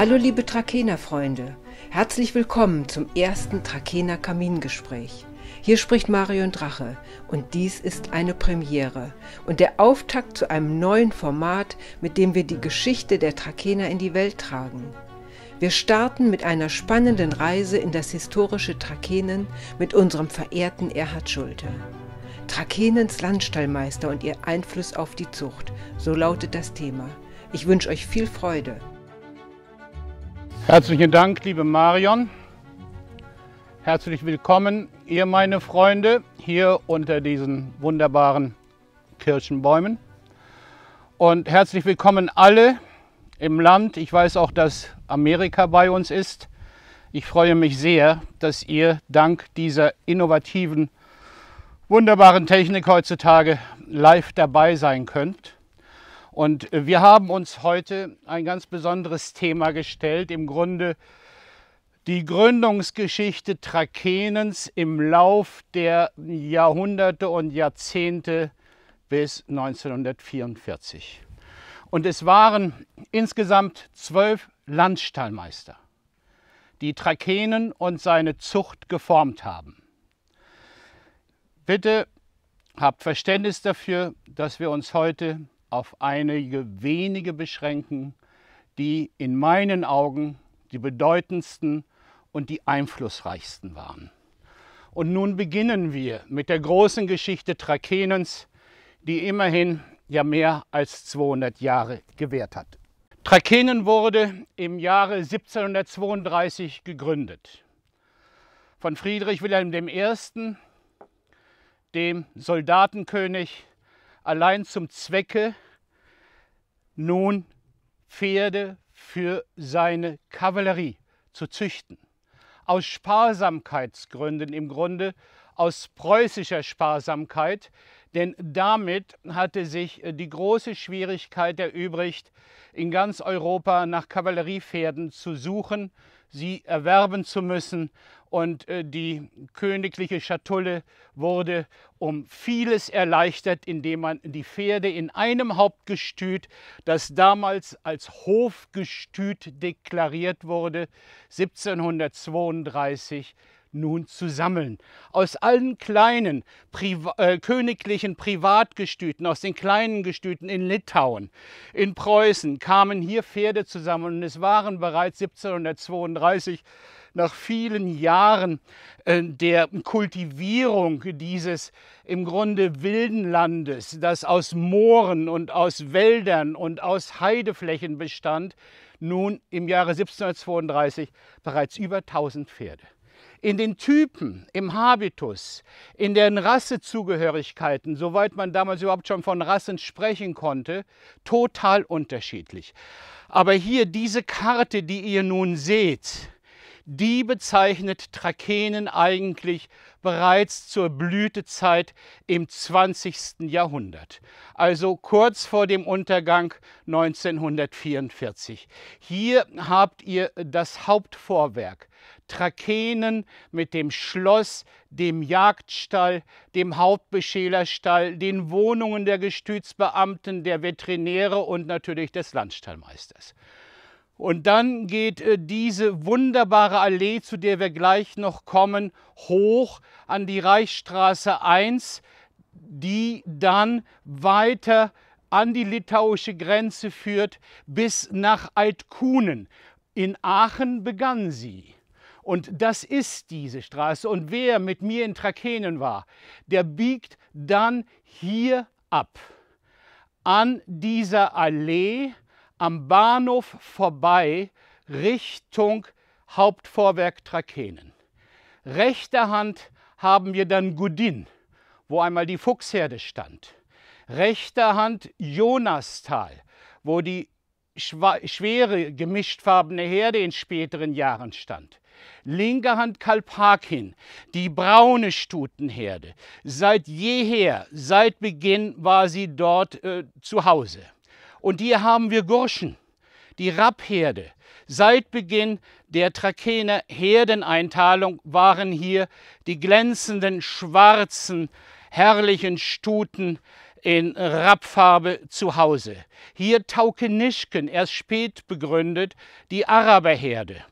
Hallo liebe Trakehner-Freunde, herzlich willkommen zum ersten Trakehner Kamingespräch. Hier spricht Marion Drache und dies ist eine Premiere und der Auftakt zu einem neuen Format, mit dem wir die Geschichte der Trakehner in die Welt tragen. Wir starten mit einer spannenden Reise in das historische Trakehnen mit unserem verehrten Erhard Schulte. Trakehnens Landstallmeister und ihr Einfluss auf die Zucht, so lautet das Thema. Ich wünsche euch viel Freude. Herzlichen Dank, liebe Marion. Herzlich willkommen, ihr meine Freunde, hier unter diesen wunderbaren Kirschenbäumen. Und herzlich willkommen alle im Land. Ich weiß auch, dass Amerika bei uns ist. Ich freue mich sehr, dass ihr dank dieser innovativen, wunderbaren Technik heutzutage live dabei sein könnt. Und äh, wir haben uns heute ein ganz besonderes Thema gestellt, im Grunde die Gründungsgeschichte Trakenens im Lauf der Jahrhunderte und Jahrzehnte bis 1944. Und es waren insgesamt zwölf Landstallmeister, die Trakenen und seine Zucht geformt haben. Bitte habt Verständnis dafür, dass wir uns heute auf einige wenige beschränken, die in meinen Augen die bedeutendsten und die einflussreichsten waren. Und nun beginnen wir mit der großen Geschichte Trakenens, die immerhin ja mehr als 200 Jahre gewährt hat. Trakenen wurde im Jahre 1732 gegründet von Friedrich Wilhelm I., dem Soldatenkönig allein zum Zwecke, nun Pferde für seine Kavallerie zu züchten. Aus Sparsamkeitsgründen im Grunde, aus preußischer Sparsamkeit, denn damit hatte sich äh, die große Schwierigkeit erübrigt, in ganz Europa nach Kavalleriepferden zu suchen, sie erwerben zu müssen und äh, die königliche Schatulle wurde um vieles erleichtert, indem man die Pferde in einem Hauptgestüt, das damals als Hofgestüt deklariert wurde, 1732 nun zu sammeln. Aus allen kleinen Priva äh, königlichen Privatgestüten, aus den kleinen Gestüten in Litauen, in Preußen kamen hier Pferde zusammen und es waren bereits 1732 nach vielen Jahren äh, der Kultivierung dieses im Grunde wilden Landes, das aus Mooren und aus Wäldern und aus Heideflächen bestand, nun im Jahre 1732 bereits über 1000 Pferde. In den Typen, im Habitus, in den Rassezugehörigkeiten, soweit man damals überhaupt schon von Rassen sprechen konnte, total unterschiedlich. Aber hier diese Karte, die ihr nun seht, die bezeichnet Trakenen eigentlich bereits zur Blütezeit im 20. Jahrhundert, also kurz vor dem Untergang 1944. Hier habt ihr das Hauptvorwerk. Trakenen mit dem Schloss, dem Jagdstall, dem Hauptbeschälerstall, den Wohnungen der Gestützbeamten, der Veterinäre und natürlich des Landstallmeisters. Und dann geht äh, diese wunderbare Allee, zu der wir gleich noch kommen, hoch an die Reichsstraße 1, die dann weiter an die litauische Grenze führt bis nach Altkunen. In Aachen begann sie. Und das ist diese Straße. Und wer mit mir in Trakenen war, der biegt dann hier ab. An dieser Allee am Bahnhof vorbei Richtung Hauptvorwerk Trakehnen. Rechter Hand haben wir dann Gudin, wo einmal die Fuchsherde stand. Rechter Hand Jonastal, wo die schwere gemischtfarbene Herde in späteren Jahren stand. Linke Hand Kalpakin, die braune Stutenherde. Seit jeher, seit Beginn war sie dort äh, zu Hause. Und hier haben wir Gurschen, die Rappherde. Seit Beginn der Trakener Herdeneinteilung waren hier die glänzenden, schwarzen, herrlichen Stuten in Rappfarbe zu Hause. Hier Taukenischken, erst spät begründet, die Araberherde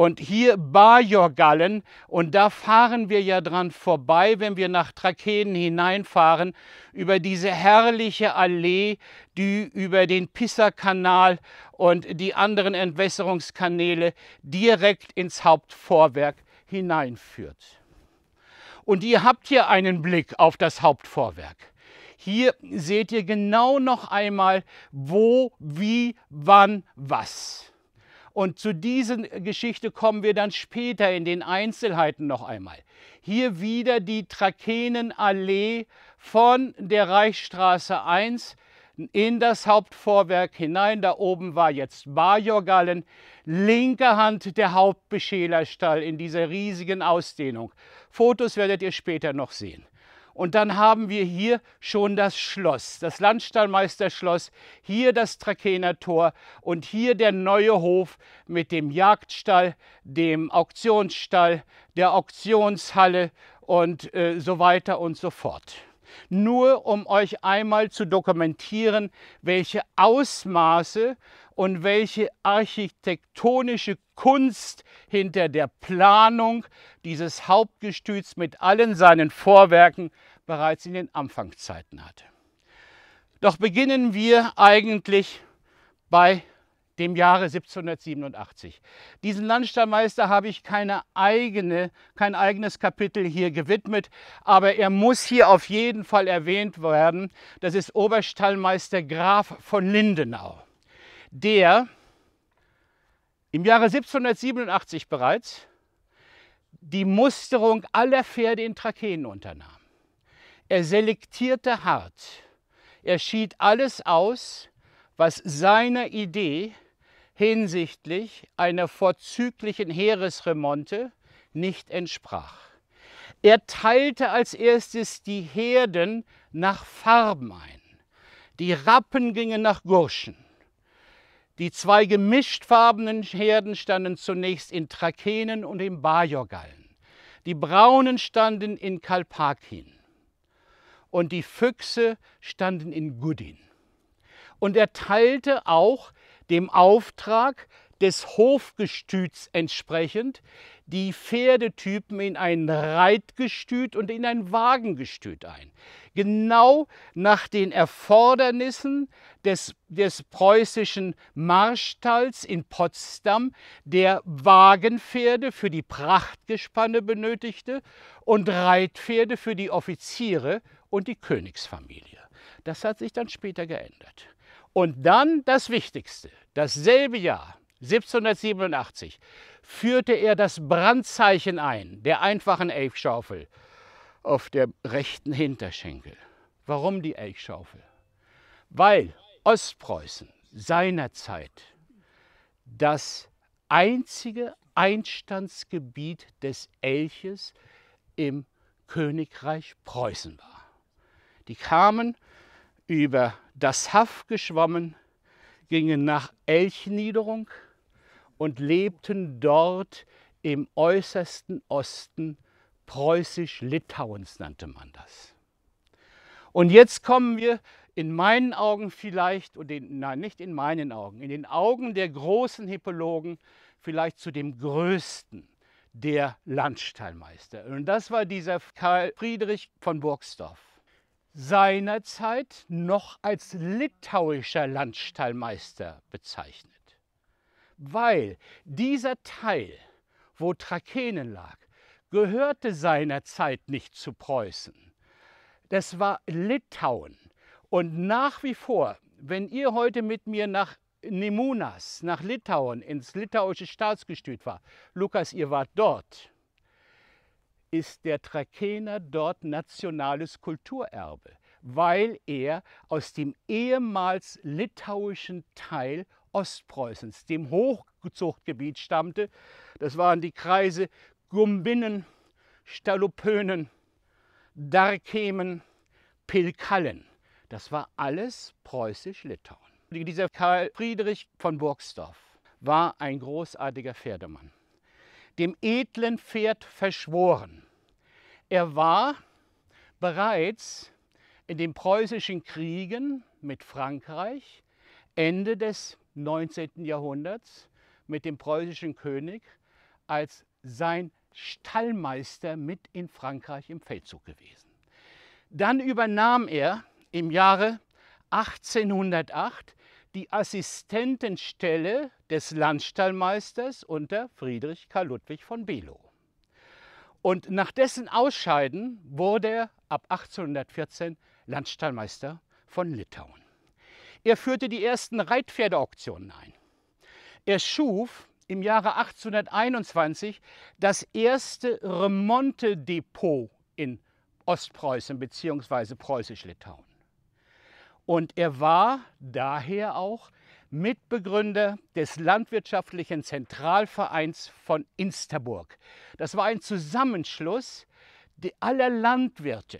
und hier Bajorgallen. Und da fahren wir ja dran vorbei, wenn wir nach Trakehden hineinfahren, über diese herrliche Allee, die über den Pisserkanal und die anderen Entwässerungskanäle direkt ins Hauptvorwerk hineinführt. Und ihr habt hier einen Blick auf das Hauptvorwerk. Hier seht ihr genau noch einmal, wo, wie, wann, was. Und zu dieser äh, Geschichte kommen wir dann später in den Einzelheiten noch einmal. Hier wieder die Trakenenallee von der Reichsstraße 1 in das Hauptvorwerk hinein. Da oben war jetzt Majorgallen. Linke Hand der Hauptbeschälerstall in dieser riesigen Ausdehnung. Fotos werdet ihr später noch sehen. Und dann haben wir hier schon das Schloss, das Landstallmeisterschloss, hier das Trakener und hier der neue Hof mit dem Jagdstall, dem Auktionsstall, der Auktionshalle und äh, so weiter und so fort nur um euch einmal zu dokumentieren, welche Ausmaße und welche architektonische Kunst hinter der Planung dieses Hauptgestüts mit allen seinen Vorwerken bereits in den Anfangszeiten hatte. Doch beginnen wir eigentlich bei dem Jahre 1787. Diesen Landstallmeister habe ich keine eigene, kein eigenes Kapitel hier gewidmet, aber er muss hier auf jeden Fall erwähnt werden. Das ist Oberstallmeister Graf von Lindenau, der im Jahre 1787 bereits die Musterung aller Pferde in Trakeen unternahm. Er selektierte hart. Er schied alles aus, was seiner Idee hinsichtlich einer vorzüglichen Heeresremonte nicht entsprach. Er teilte als erstes die Herden nach Farben ein. Die Rappen gingen nach Gurschen. Die zwei gemischtfarbenen Herden standen zunächst in Trakenen und im Bajorgallen. Die braunen standen in Kalpakien und die Füchse standen in Gudin. Und er teilte auch dem Auftrag des Hofgestüts entsprechend die Pferdetypen in ein Reitgestüt und in ein Wagengestüt ein. Genau nach den Erfordernissen des, des preußischen Marstalls in Potsdam, der Wagenpferde für die Prachtgespanne benötigte und Reitpferde für die Offiziere und die Königsfamilie. Das hat sich dann später geändert. Und dann das Wichtigste, dasselbe Jahr, 1787, führte er das Brandzeichen ein, der einfachen Elchschaufel, auf der rechten Hinterschenkel. Warum die Elchschaufel? Weil Ostpreußen seinerzeit das einzige Einstandsgebiet des Elches im Königreich Preußen war. Die kamen über das Haff geschwommen, gingen nach Elchniederung und lebten dort im äußersten Osten, preußisch-Litauens nannte man das. Und jetzt kommen wir in meinen Augen vielleicht, und in, nein, nicht in meinen Augen, in den Augen der großen Hippologen vielleicht zu dem größten der Landstallmeister. Und das war dieser Karl Friedrich von Burgsdorf seinerzeit noch als litauischer Landstallmeister bezeichnet, weil dieser Teil, wo Trakenen lag, gehörte seinerzeit nicht zu Preußen. Das war Litauen. Und nach wie vor, wenn ihr heute mit mir nach Nemunas, nach Litauen, ins litauische Staatsgestüt war, Lukas, ihr wart dort, ist der Trakener dort nationales Kulturerbe, weil er aus dem ehemals litauischen Teil Ostpreußens, dem Hochzuchtgebiet stammte. Das waren die Kreise Gumbinnen, Stalopönen, Darkemen, Pilkallen. Das war alles preußisch-Litauen. Dieser Karl Friedrich von Burgsdorf war ein großartiger Pferdemann dem edlen Pferd verschworen. Er war bereits in den preußischen Kriegen mit Frankreich Ende des 19. Jahrhunderts mit dem preußischen König als sein Stallmeister mit in Frankreich im Feldzug gewesen. Dann übernahm er im Jahre 1808 die Assistentenstelle des Landstallmeisters unter Friedrich Karl Ludwig von Below. Und nach dessen Ausscheiden wurde er ab 1814 Landstallmeister von Litauen. Er führte die ersten Reitpferdeauktionen ein. Er schuf im Jahre 1821 das erste Remonte-Depot in Ostpreußen bzw. preußisch-Litauen. Und er war daher auch Mitbegründer des Landwirtschaftlichen Zentralvereins von Insterburg. Das war ein Zusammenschluss aller Landwirte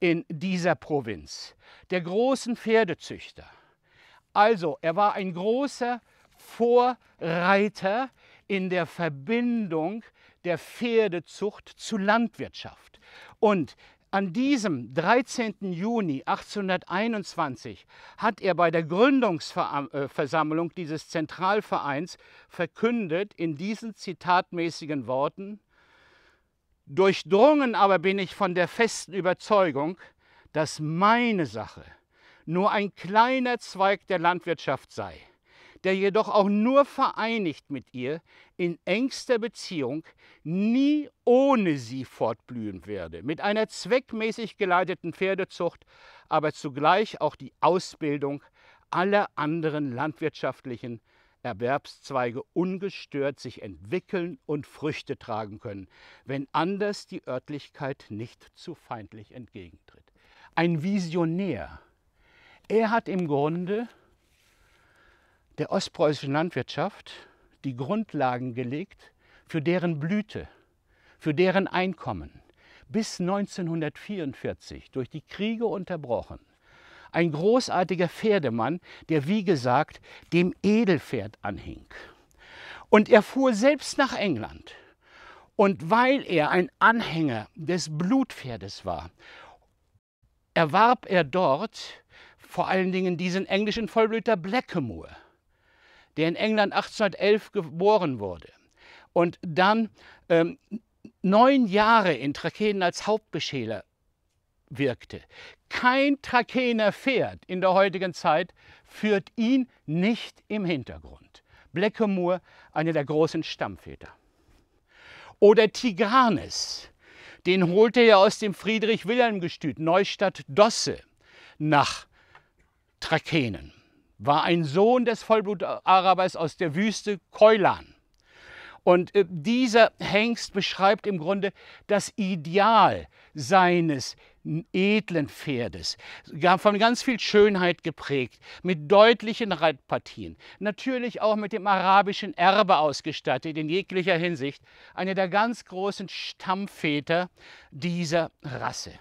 in dieser Provinz, der großen Pferdezüchter. Also, er war ein großer Vorreiter in der Verbindung der Pferdezucht zu Landwirtschaft. Und an diesem 13. Juni 1821 hat er bei der Gründungsversammlung äh, dieses Zentralvereins verkündet in diesen zitatmäßigen Worten, Durchdrungen aber bin ich von der festen Überzeugung, dass meine Sache nur ein kleiner Zweig der Landwirtschaft sei – der jedoch auch nur vereinigt mit ihr in engster Beziehung nie ohne sie fortblühen werde, mit einer zweckmäßig geleiteten Pferdezucht, aber zugleich auch die Ausbildung aller anderen landwirtschaftlichen Erwerbszweige ungestört sich entwickeln und Früchte tragen können, wenn anders die Örtlichkeit nicht zu feindlich entgegentritt. Ein Visionär. Er hat im Grunde der ostpreußischen Landwirtschaft die Grundlagen gelegt für deren Blüte, für deren Einkommen. Bis 1944, durch die Kriege unterbrochen, ein großartiger Pferdemann, der wie gesagt dem Edelpferd anhing. Und er fuhr selbst nach England. Und weil er ein Anhänger des Blutpferdes war, erwarb er dort vor allen Dingen diesen englischen Vollblüter Blackamoor der in England 1811 geboren wurde und dann ähm, neun Jahre in Trakehnen als Hauptbeschäler wirkte. Kein Trakehner Pferd in der heutigen Zeit führt ihn nicht im Hintergrund. Blackemore, einer der großen Stammväter. Oder Tigranes, den holte er aus dem Friedrich-Wilhelm-Gestüt Neustadt-Dosse nach Trakehnen war ein Sohn des Vollblutarabers aus der Wüste Keulan. Und äh, dieser Hengst beschreibt im Grunde das Ideal seines edlen Pferdes, von ganz viel Schönheit geprägt, mit deutlichen Reitpartien, natürlich auch mit dem arabischen Erbe ausgestattet in jeglicher Hinsicht, einer der ganz großen Stammväter dieser Rasse.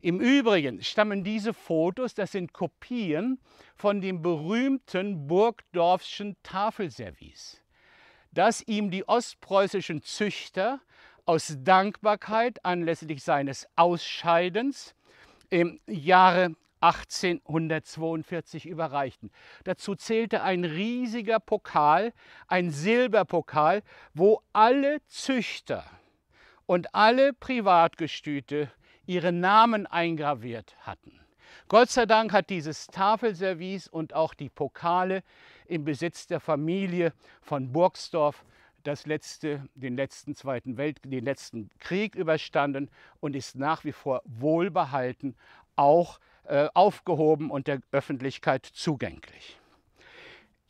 Im Übrigen stammen diese Fotos, das sind Kopien von dem berühmten Burgdorfschen Tafelservice, das ihm die ostpreußischen Züchter aus Dankbarkeit anlässlich seines Ausscheidens im Jahre 1842 überreichten. Dazu zählte ein riesiger Pokal, ein Silberpokal, wo alle Züchter und alle Privatgestüte ihre Namen eingraviert hatten. Gott sei Dank hat dieses Tafelservice und auch die Pokale im Besitz der Familie von Burgsdorf das letzte, den letzten Zweiten Welt, den letzten Krieg überstanden und ist nach wie vor wohlbehalten, auch äh, aufgehoben und der Öffentlichkeit zugänglich.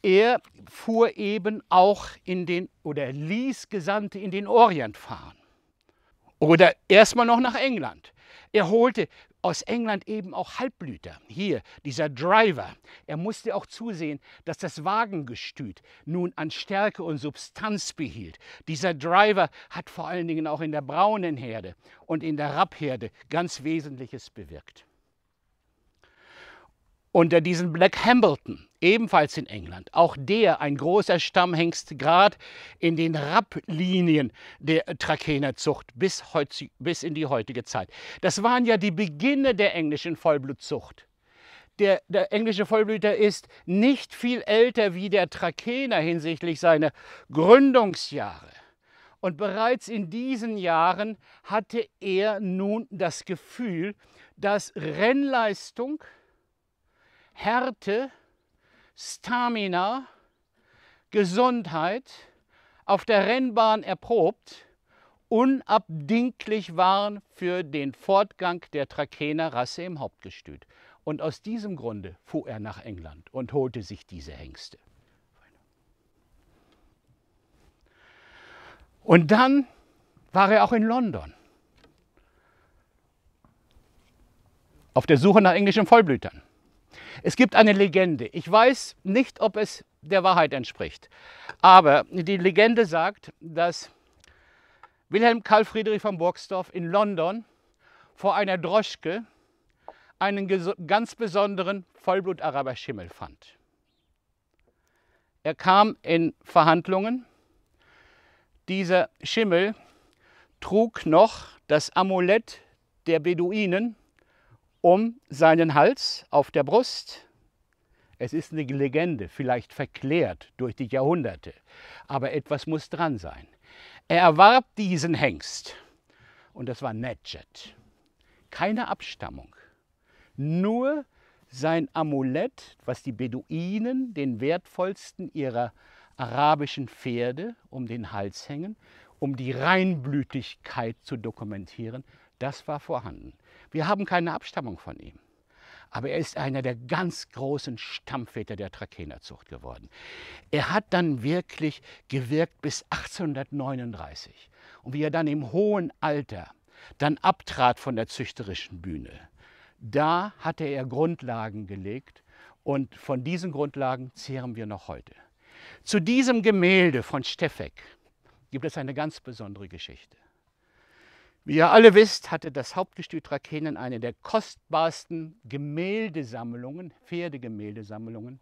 Er fuhr eben auch in den oder ließ Gesandte in den Orient fahren oder erstmal noch nach England. Er holte aus England eben auch Halbblüter. Hier, dieser Driver. Er musste auch zusehen, dass das Wagengestüt nun an Stärke und Substanz behielt. Dieser Driver hat vor allen Dingen auch in der braunen Herde und in der Rappherde ganz Wesentliches bewirkt unter diesen Black Hambleton, ebenfalls in England. Auch der ein großer Stammhengst, gerade in den Rapplinien der Trakehnerzucht bis, bis in die heutige Zeit. Das waren ja die Beginne der englischen Vollblutzucht. Der, der, englische Vollblüter ist nicht viel älter wie der Trakehner hinsichtlich seiner Gründungsjahre. Und bereits in diesen Jahren hatte er nun das Gefühl, dass Rennleistung, Härte, Stamina, Gesundheit auf der Rennbahn erprobt, unabdinglich waren für den Fortgang der Trakener Rasse im Hauptgestüt. Und aus diesem Grunde fuhr er nach England und holte sich diese Hengste. Und dann war er auch in London. Auf der Suche nach englischen Vollblütern. Es gibt eine Legende. Ich weiß nicht, ob es der Wahrheit entspricht. Aber die Legende sagt, dass Wilhelm Karl Friedrich von Burgsdorf in London vor einer Droschke einen ganz besonderen Vollblut-Araber-Schimmel fand. Er kam in Verhandlungen. Dieser Schimmel trug noch das Amulett der Beduinen, um seinen Hals auf der Brust. Es ist eine Legende, vielleicht verklärt durch die Jahrhunderte, aber etwas muss dran sein. Er erwarb diesen Hengst und das war Nedjet. Keine Abstammung, nur sein Amulett, was die Beduinen, den wertvollsten ihrer arabischen Pferde, um den Hals hängen, um die Reinblütigkeit zu dokumentieren, das war vorhanden. Wir haben keine Abstammung von ihm. Aber er ist einer der ganz großen Stammväter der Trakehnerzucht geworden. Er hat dann wirklich gewirkt bis 1839. Und wie er dann im hohen Alter dann abtrat von der züchterischen Bühne, da hatte er Grundlagen gelegt und von diesen Grundlagen zehren wir noch heute. Zu diesem Gemälde von Steffek gibt es eine ganz besondere Geschichte. Wie ihr alle wisst, hatte das Hauptgestüt Rakenen eine der kostbarsten Gemäldesammlungen, Pferdegemäldesammlungen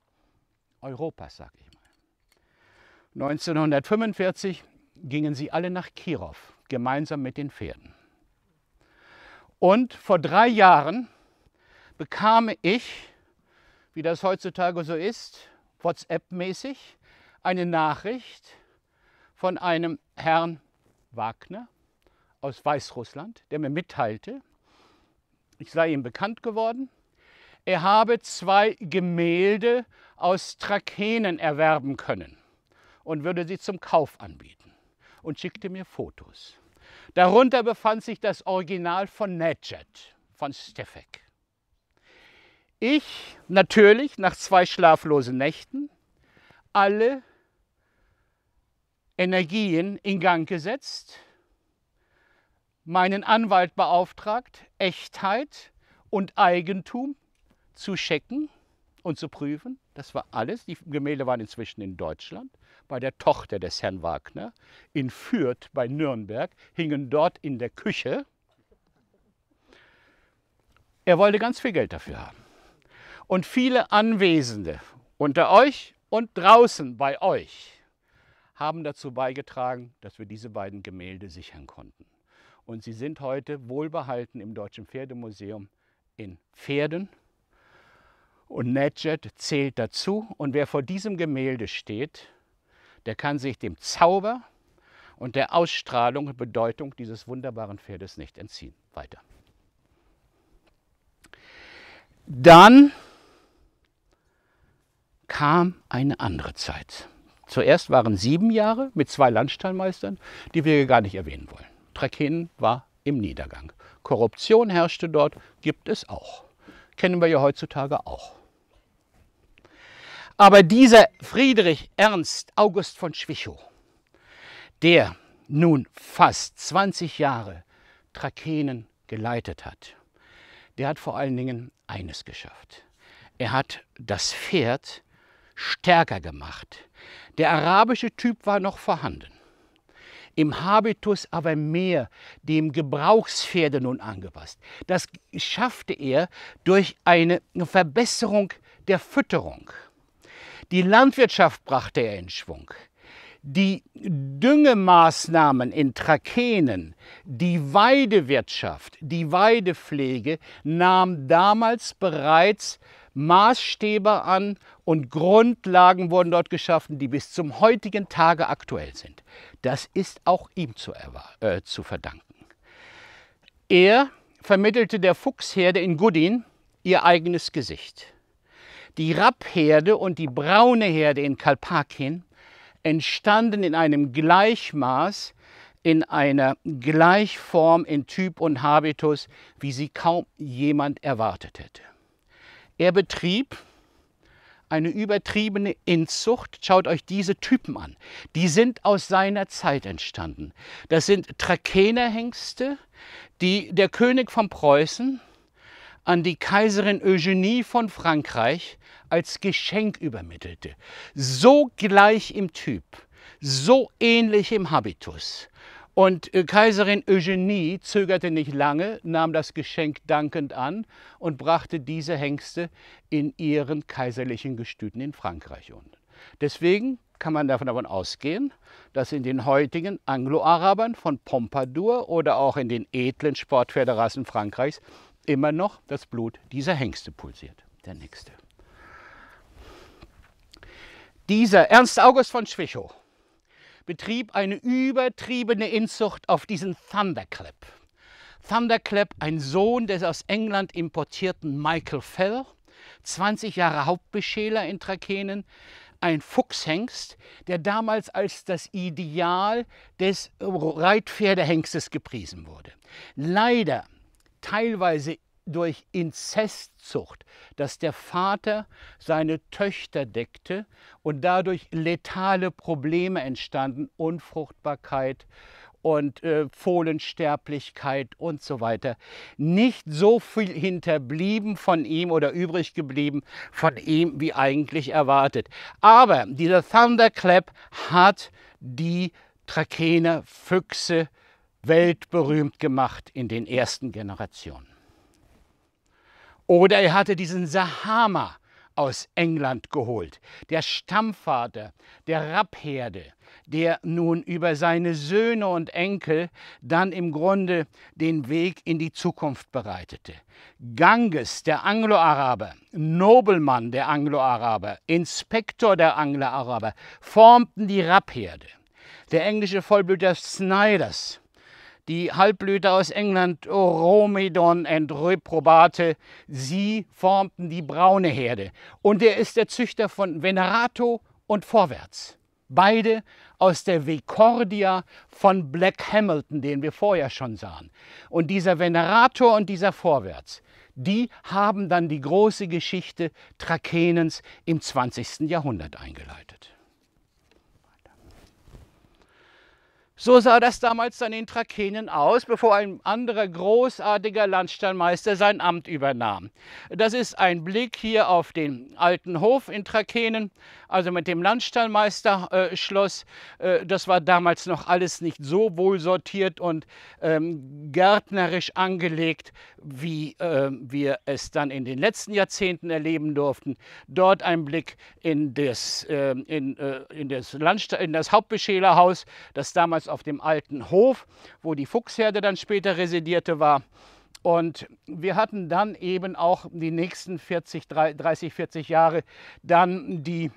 Europas, sag ich mal. 1945 gingen sie alle nach Kirov, gemeinsam mit den Pferden. Und vor drei Jahren bekam ich, wie das heutzutage so ist, WhatsApp-mäßig eine Nachricht von einem Herrn Wagner, aus Weißrussland, der mir mitteilte, ich sei ihm bekannt geworden, er habe zwei Gemälde aus Trakenen erwerben können und würde sie zum Kauf anbieten und schickte mir Fotos. Darunter befand sich das Original von Nedjed, von Steffek. Ich natürlich nach zwei schlaflosen Nächten alle Energien in Gang gesetzt, meinen Anwalt beauftragt, Echtheit und Eigentum zu checken und zu prüfen. Das war alles. Die Gemälde waren inzwischen in Deutschland bei der Tochter des Herrn Wagner. In Fürth bei Nürnberg hingen dort in der Küche. Er wollte ganz viel Geld dafür haben. Und viele Anwesende unter euch und draußen bei euch haben dazu beigetragen, dass wir diese beiden Gemälde sichern konnten. Und sie sind heute wohlbehalten im Deutschen Pferdemuseum in Pferden. Und Nedjet zählt dazu. Und wer vor diesem Gemälde steht, der kann sich dem Zauber und der Ausstrahlung und Bedeutung dieses wunderbaren Pferdes nicht entziehen. Weiter. Dann kam eine andere Zeit. Zuerst waren sieben Jahre mit zwei Landstallmeistern, die wir gar nicht erwähnen wollen. Trakehnen war im Niedergang. Korruption herrschte dort, gibt es auch. Kennen wir ja heutzutage auch. Aber dieser Friedrich Ernst August von Schwichow, der nun fast 20 Jahre Trakehnen geleitet hat, der hat vor allen Dingen eines geschafft. Er hat das Pferd stärker gemacht. Der arabische Typ war noch vorhanden im Habitus aber mehr dem Gebrauchspferde nun angepasst. Das schaffte er durch eine Verbesserung der Fütterung. Die Landwirtschaft brachte er in Schwung. Die Düngemaßnahmen in Trakenen, die Weidewirtschaft, die Weidepflege nahm damals bereits Maßstäbe an und Grundlagen wurden dort geschaffen, die bis zum heutigen Tage aktuell sind. Das ist auch ihm zu, äh, zu verdanken. Er vermittelte der Fuchsherde in Gudin ihr eigenes Gesicht. Die Rappherde und die braune Herde in Kalpakin entstanden in einem Gleichmaß, in einer Gleichform in Typ und Habitus, wie sie kaum jemand erwartet hätte. Er betrieb eine übertriebene Inzucht. Schaut euch diese Typen an. Die sind aus seiner Zeit entstanden. Das sind Trakenerhengste, die der König von Preußen an die Kaiserin Eugenie von Frankreich als Geschenk übermittelte. So gleich im Typ, so ähnlich im Habitus. Und äh, Kaiserin Eugenie zögerte nicht lange, nahm das Geschenk dankend an und brachte diese Hengste in ihren kaiserlichen Gestüten in Frankreich um. Deswegen kann man davon ausgehen, dass in den heutigen Anglo-Arabern von Pompadour oder auch in den edlen Sportpferderassen Frankreichs immer noch das Blut dieser Hengste pulsiert. Der nächste. Dieser Ernst August von Schwichow betrieb eine übertriebene Inzucht auf diesen Thunderclap. Thunderclap, ein Sohn des aus England importierten Michael Fell, 20 Jahre Hauptbeschäler in Trakehnen, ein Fuchshengst, der damals als das Ideal des Reitpferdehengstes gepriesen wurde. Leider teilweise durch Inzestzucht, dass der Vater seine Töchter deckte und dadurch letale Probleme entstanden, Unfruchtbarkeit und äh, Fohlensterblichkeit und so weiter. Nicht so viel hinterblieben von ihm oder übrig geblieben von ihm, wie eigentlich erwartet. Aber dieser Thunderclap hat die Trakener Füchse weltberühmt gemacht in den ersten Generationen. Oder er hatte diesen Sahama aus England geholt, der Stammvater der Rappherde, der nun über seine Söhne und Enkel dann im Grunde den Weg in die Zukunft bereitete. Ganges, der Anglo-Araber, Nobelmann der Anglo-Araber, Inspektor der Anglo-Araber, formten die Rappherde. Der englische Vollblüter Snyders die Halbblüte aus England, Romedon and Reprobate, sie formten die braune Herde. Und er ist der Züchter von Venerato und Vorwärts. Beide aus der Vecordia von Black Hamilton, den wir vorher schon sahen. Und dieser Venerator und dieser Vorwärts, die haben dann die große Geschichte Trakenens im 20. Jahrhundert eingeleitet. So sah das damals dann in Trakehnen aus, bevor ein anderer großartiger Landstallmeister sein Amt übernahm. Das ist ein Blick hier auf den alten Hof in Trakehnen, also mit dem Landstallmeisterschloss. Äh, äh, das war damals noch alles nicht so wohl sortiert und ähm, gärtnerisch angelegt, wie äh, wir es dann in den letzten Jahrzehnten erleben durften. Dort ein Blick in das, ähm, in, äh, in das, in das Hauptbeschälerhaus, das damals Haus, auf dem alten Hof, wo die Fuchsherde dann später residierte war. Und wir hatten dann eben auch die nächsten 40, 30, 40 Jahre dann die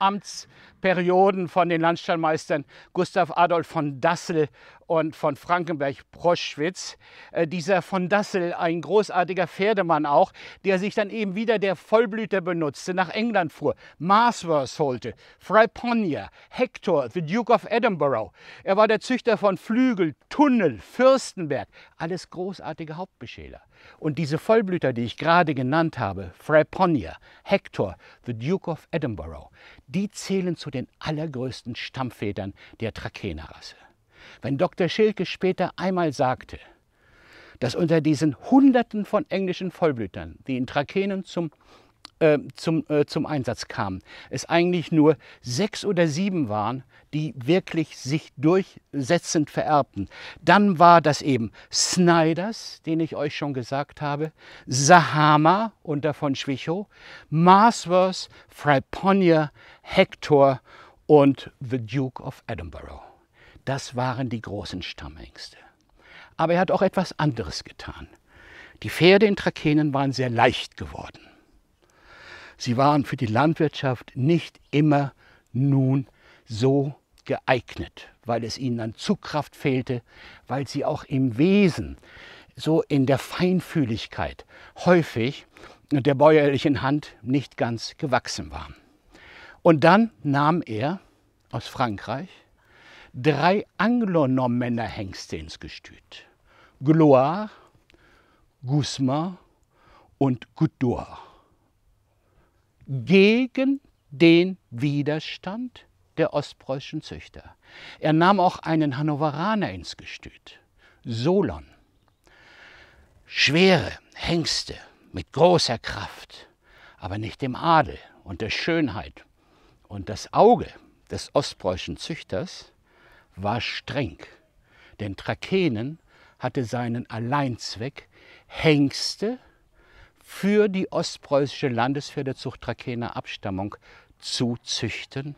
Amtsperioden von den Landstallmeistern Gustav Adolf von Dassel und von Frankenberg-Proschwitz. Äh, dieser von Dassel, ein großartiger Pferdemann auch, der sich dann eben wieder der Vollblüter benutzte, nach England fuhr, Marsworth holte, Friponia, Hector, the Duke of Edinburgh. Er war der Züchter von Flügel, Tunnel, Fürstenberg, alles großartige Hauptbeschäler. Und diese Vollblüter, die ich gerade genannt habe, Fraponia, Hector, the Duke of Edinburgh, die zählen zu den allergrößten Stammvätern der trakehner Wenn Dr. Schilke später einmal sagte, dass unter diesen Hunderten von englischen Vollblütern, die in Trakehnen zum äh, zum, äh, zum Einsatz kamen. Es eigentlich nur sechs oder sieben waren, die wirklich sich durchsetzend vererbten. Dann war das eben Snyders, den ich euch schon gesagt habe, Sahama unter von Schwichow, Marsworth, Friponia, Hector und The Duke of Edinburgh. Das waren die großen Stammängste. Aber er hat auch etwas anderes getan. Die Pferde in Trakenen waren sehr leicht geworden. Sie waren für die Landwirtschaft nicht immer nun so geeignet, weil es ihnen an Zugkraft fehlte, weil sie auch im Wesen, so in der Feinfühligkeit häufig der bäuerlichen Hand nicht ganz gewachsen waren. Und dann nahm er aus Frankreich drei anglonormänner Hengste ins Gestüt. Gloire, Guzman und Goudoir gegen den Widerstand der ostpreußischen Züchter. Er nahm auch einen Hannoveraner ins Gestüt, Solon. Schwere Hengste mit großer Kraft, aber nicht dem Adel und der Schönheit. Und das Auge des ostpreußischen Züchters war streng, denn Trakenen hatte seinen Alleinzweck, Hengste für die ostpreußische Landespferdezucht Trakehner Abstammung zu züchten,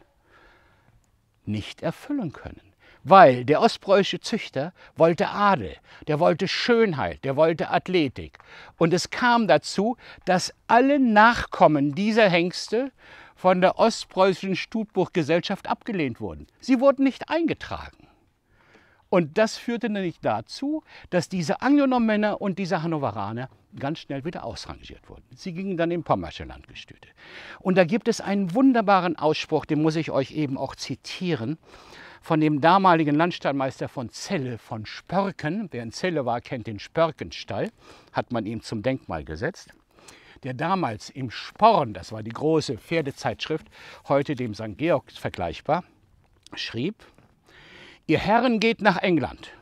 nicht erfüllen können. Weil der ostpreußische Züchter wollte Adel, der wollte Schönheit, der wollte Athletik. Und es kam dazu, dass alle Nachkommen dieser Hengste von der ostpreußischen Stutbuchgesellschaft abgelehnt wurden. Sie wurden nicht eingetragen. Und das führte nämlich dazu, dass diese Angioner und diese Hannoveraner ganz schnell wieder ausrangiert wurden. Sie gingen dann in pommersche Landgestüte. Und da gibt es einen wunderbaren Ausspruch, den muss ich euch eben auch zitieren, von dem damaligen Landstallmeister von Celle von Spörken. Wer in Celle war, kennt den Spörkenstall, hat man ihm zum Denkmal gesetzt der damals im Sporn, das war die große Pferdezeitschrift, heute dem St. Georg vergleichbar, schrieb, Ihr Herren geht nach England,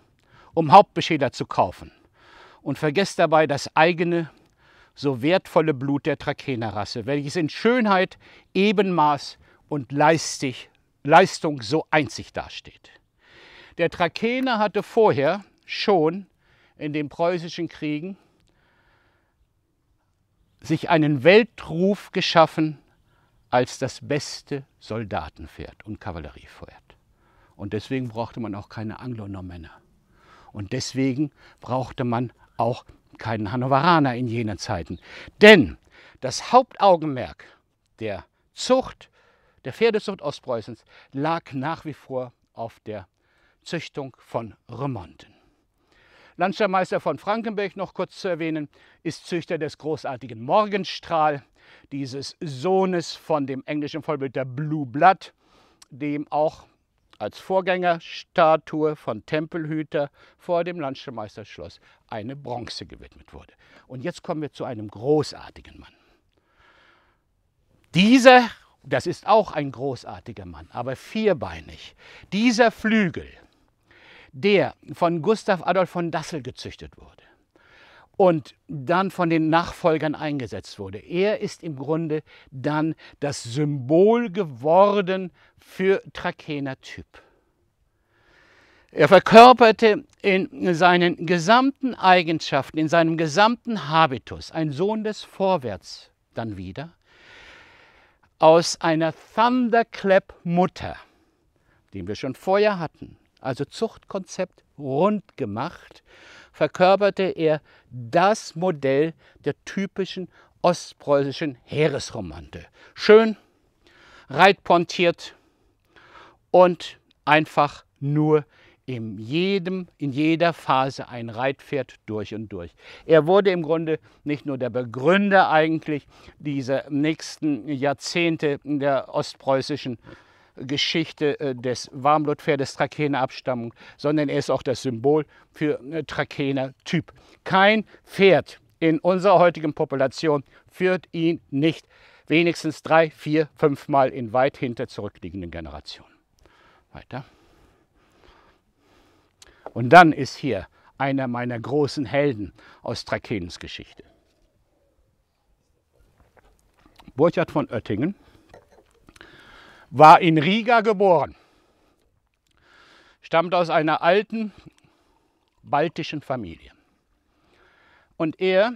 um Hauptbeschäder zu kaufen und vergesst dabei das eigene, so wertvolle Blut der trakehner welches in Schönheit, Ebenmaß und Leistig, Leistung so einzig dasteht. Der Trakehner hatte vorher schon in den preußischen Kriegen sich einen Weltruf geschaffen als das beste Soldatenpferd und Kavalleriepferd. Und deswegen brauchte man auch keine Anglo-Normänner. Und deswegen brauchte man auch keinen Hannoveraner in jenen Zeiten. Denn das Hauptaugenmerk der Zucht, der Pferdezucht Ostpreußens, lag nach wie vor auf der Züchtung von Remonten. Landschaftsmeister von Frankenberg, noch kurz zu erwähnen, ist Züchter des großartigen Morgenstrahl, dieses Sohnes von dem englischen Vollbild der Blue Blood, dem auch als Vorgängerstatue von Tempelhüter vor dem Landschulmeisterschloss eine Bronze gewidmet wurde. Und jetzt kommen wir zu einem großartigen Mann. Dieser, das ist auch ein großartiger Mann, aber vierbeinig, dieser Flügel, der von Gustav Adolf von Dassel gezüchtet wurde, und dann von den Nachfolgern eingesetzt wurde. Er ist im Grunde dann das Symbol geworden für Trakener Typ. Er verkörperte in seinen gesamten Eigenschaften, in seinem gesamten Habitus, ein Sohn des Vorwärts dann wieder, aus einer Thunderclap Mutter, den wir schon vorher hatten. Also Zuchtkonzept rund gemacht, verkörperte er das Modell der typischen ostpreußischen Heeresromante. Schön, reitpontiert und einfach nur in, jedem, in jeder Phase ein Reitpferd durch und durch. Er wurde im Grunde nicht nur der Begründer eigentlich dieser nächsten Jahrzehnte der ostpreußischen Geschichte äh, des Warmblutpferdes trakehner Abstammung, sondern er ist auch das Symbol für äh, trakehner Typ. Kein Pferd in unserer heutigen Population führt ihn nicht wenigstens drei, vier, fünfmal in weit hinter zurückliegenden Generationen. Weiter. Und dann ist hier einer meiner großen Helden aus Trakenens Geschichte. Burchard von Oettingen war in Riga geboren, stammt aus einer alten baltischen Familie. Und er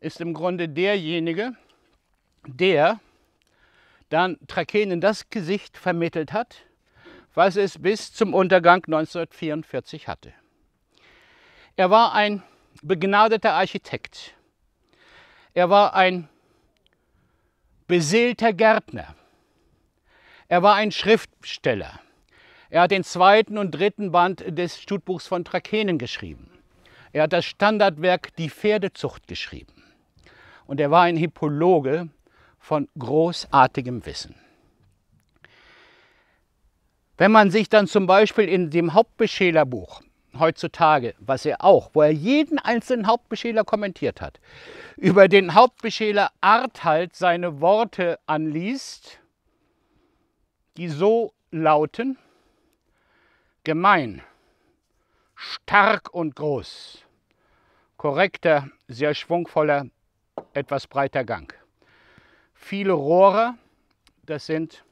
ist im Grunde derjenige, der dann Trakenen das Gesicht vermittelt hat, was es bis zum Untergang 1944 hatte. Er war ein begnadeter Architekt. Er war ein beseelter Gärtner. Er war ein Schriftsteller. Er hat den zweiten und dritten Band des Studbuchs von Trakenen geschrieben. Er hat das Standardwerk Die Pferdezucht geschrieben. Und er war ein Hippologe von großartigem Wissen. Wenn man sich dann zum Beispiel in dem Hauptbeschälerbuch heutzutage, was er auch, wo er jeden einzelnen Hauptbeschäler kommentiert hat, über den Hauptbeschäler Arthalt seine Worte anliest, die so lauten gemein, stark und groß, korrekter, sehr schwungvoller, etwas breiter Gang. Viele Rohre, das sind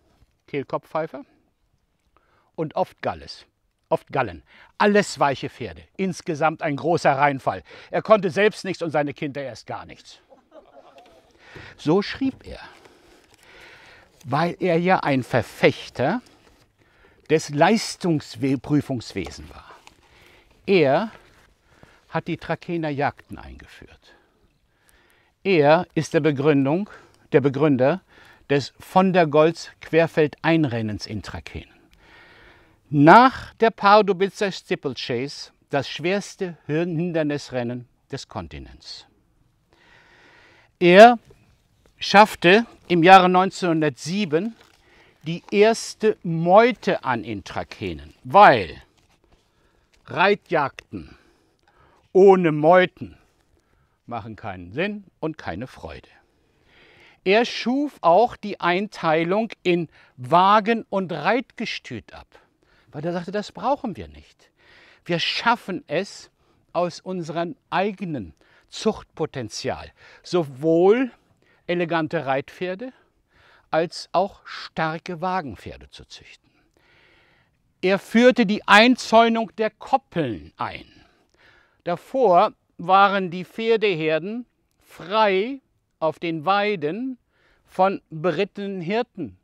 Kehlkopfpfeifer und oft Galles oft Gallen. Alles weiche Pferde. Insgesamt ein großer Reinfall. Er konnte selbst nichts und seine Kinder erst gar nichts. So schrieb er weil er ja ein Verfechter des Leistungsprüfungswesens war. Er hat die Trakener Jagden eingeführt. Er ist der, Begründung, der Begründer des von der Golz Querfeldeinrennens in Trakenen. Nach der Pardubitzer Steeplechase das schwerste Hindernisrennen des Kontinents. Er schaffte im Jahre 1907 die erste Meute an in Intrakenen, weil Reitjagden ohne Meuten machen keinen Sinn und keine Freude. Er schuf auch die Einteilung in Wagen und Reitgestüt ab, weil er sagte, das brauchen wir nicht. Wir schaffen es aus unserem eigenen Zuchtpotenzial, sowohl elegante Reitpferde als auch starke Wagenpferde zu züchten. Er führte die Einzäunung der Koppeln ein. Davor waren die Pferdeherden frei auf den Weiden von berittenen Hirten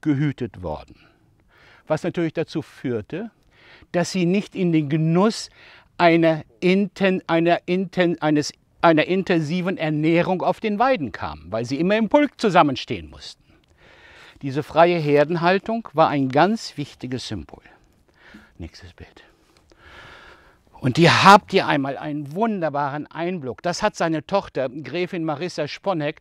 gehütet worden. Was natürlich dazu führte, dass sie nicht in den Genuss einer, Inten, einer Inten, eines einer intensiven Ernährung auf den Weiden kamen, weil sie immer im Pulk zusammenstehen mussten. Diese freie Herdenhaltung war ein ganz wichtiges Symbol. Nächstes Bild. Und hier habt ihr einmal einen wunderbaren Einblick. Das hat seine Tochter, Gräfin Marissa Sponek,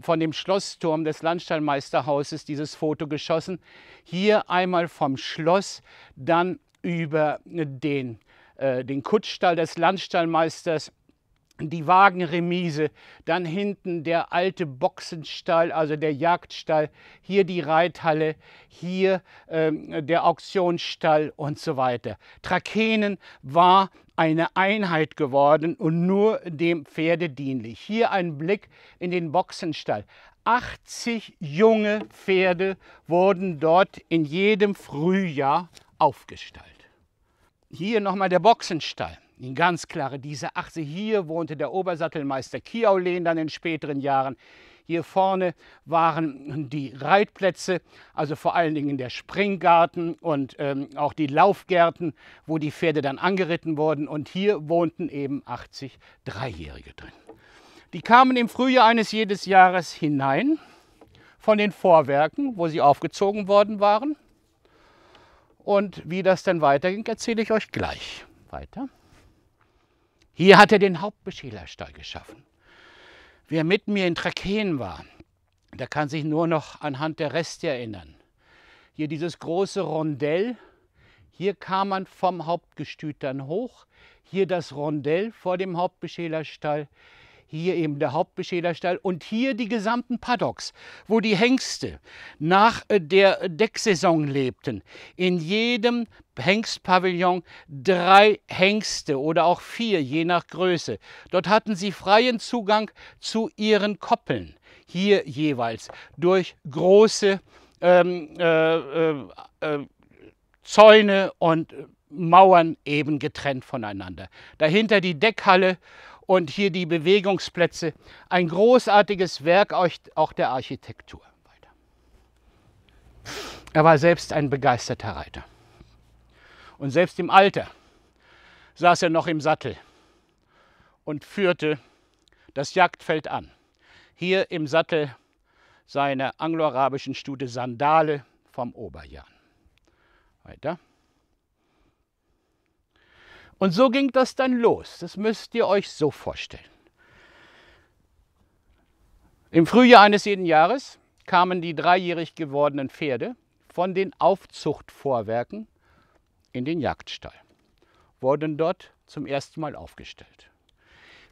von dem Schlossturm des Landstallmeisterhauses dieses Foto geschossen. Hier einmal vom Schloss, dann über den, äh, den Kutzstall des Landstallmeisters die Wagenremise, dann hinten der alte Boxenstall, also der Jagdstall, hier die Reithalle, hier ähm, der Auktionsstall und so weiter. Trakenen war eine Einheit geworden und nur dem Pferde dienlich. Hier ein Blick in den Boxenstall. 80 junge Pferde wurden dort in jedem Frühjahr aufgestallt. Hier nochmal der Boxenstall ganz klare, diese Achse. Hier wohnte der Obersattelmeister Kiaulen dann in späteren Jahren. Hier vorne waren die Reitplätze, also vor allen Dingen der Springgarten und ähm, auch die Laufgärten, wo die Pferde dann angeritten wurden. Und hier wohnten eben 80 Dreijährige drin. Die kamen im Frühjahr eines jedes Jahres hinein von den Vorwerken, wo sie aufgezogen worden waren. Und wie das dann weiterging, erzähle ich euch gleich. Weiter. Hier hat er den Hauptbeschälerstall geschaffen. Wer mit mir in Trakeen war, der kann sich nur noch anhand der Reste erinnern. Hier dieses große Rondell, hier kam man vom Hauptgestüt dann hoch, hier das Rondell vor dem Hauptbeschälerstall, hier eben der Hauptbeschäderstall und hier die gesamten Paddocks, wo die Hengste nach äh, der Decksaison lebten. In jedem Hengstpavillon drei Hengste oder auch vier, je nach Größe. Dort hatten sie freien Zugang zu ihren Koppeln, hier jeweils durch große ähm, äh, äh, äh, Zäune und Mauern eben getrennt voneinander. Dahinter die Deckhalle und hier die Bewegungsplätze. Ein großartiges Werk auch der Architektur. Er war selbst ein begeisterter Reiter. Und selbst im Alter saß er noch im Sattel und führte das Jagdfeld an. Hier im Sattel seiner angloarabischen Stute Sandale vom Oberjahr. Weiter. Und so ging das dann los. Das müsst ihr euch so vorstellen. Im Frühjahr eines jeden Jahres kamen die dreijährig gewordenen Pferde von den Aufzuchtvorwerken in den Jagdstall, wurden dort zum ersten Mal aufgestellt.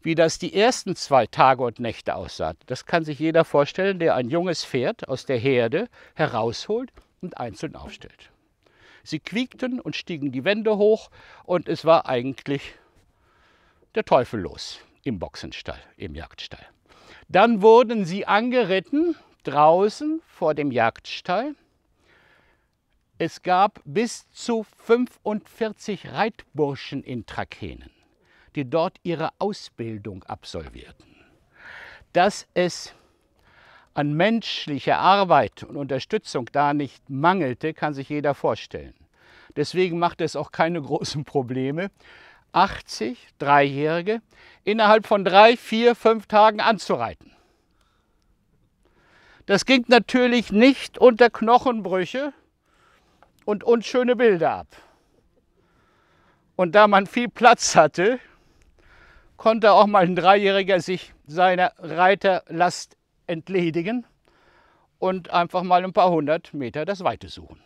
Wie das die ersten zwei Tage und Nächte aussah, das kann sich jeder vorstellen, der ein junges Pferd aus der Herde herausholt und einzeln aufstellt. Sie quiekten und stiegen die Wände hoch und es war eigentlich der Teufel los im Boxenstall, im Jagdstall. Dann wurden sie angeritten draußen vor dem Jagdstall. Es gab bis zu 45 Reitburschen in Trakenen, die dort ihre Ausbildung absolvierten. Dass es an menschlicher Arbeit und Unterstützung da nicht mangelte, kann sich jeder vorstellen. Deswegen machte es auch keine großen Probleme, 80 Dreijährige innerhalb von drei, vier, fünf Tagen anzureiten. Das ging natürlich nicht unter Knochenbrüche und unschöne Bilder ab. Und da man viel Platz hatte, konnte auch mal ein Dreijähriger sich seiner Reiterlast entledigen und einfach mal ein paar hundert Meter das Weite suchen.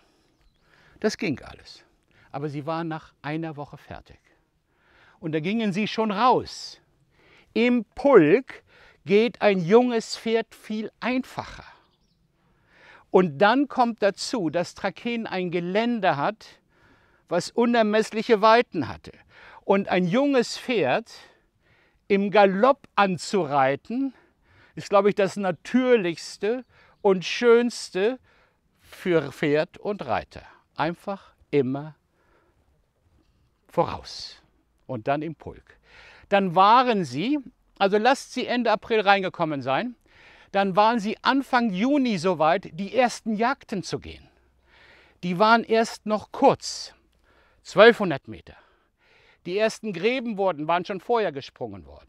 Das ging alles. Aber sie waren nach einer Woche fertig. Und da gingen sie schon raus. Im Pulk geht ein junges Pferd viel einfacher. Und dann kommt dazu, dass Trakeen ein Gelände hat, was unermessliche Weiten hatte. Und ein junges Pferd im Galopp anzureiten, ist, glaube ich, das Natürlichste und Schönste für Pferd und Reiter. Einfach immer voraus und dann im Pulk. Dann waren sie, also lasst sie Ende April reingekommen sein, dann waren sie Anfang Juni soweit, die ersten Jagden zu gehen. Die waren erst noch kurz, 1200 Meter. Die ersten Gräben wurden, waren schon vorher gesprungen worden.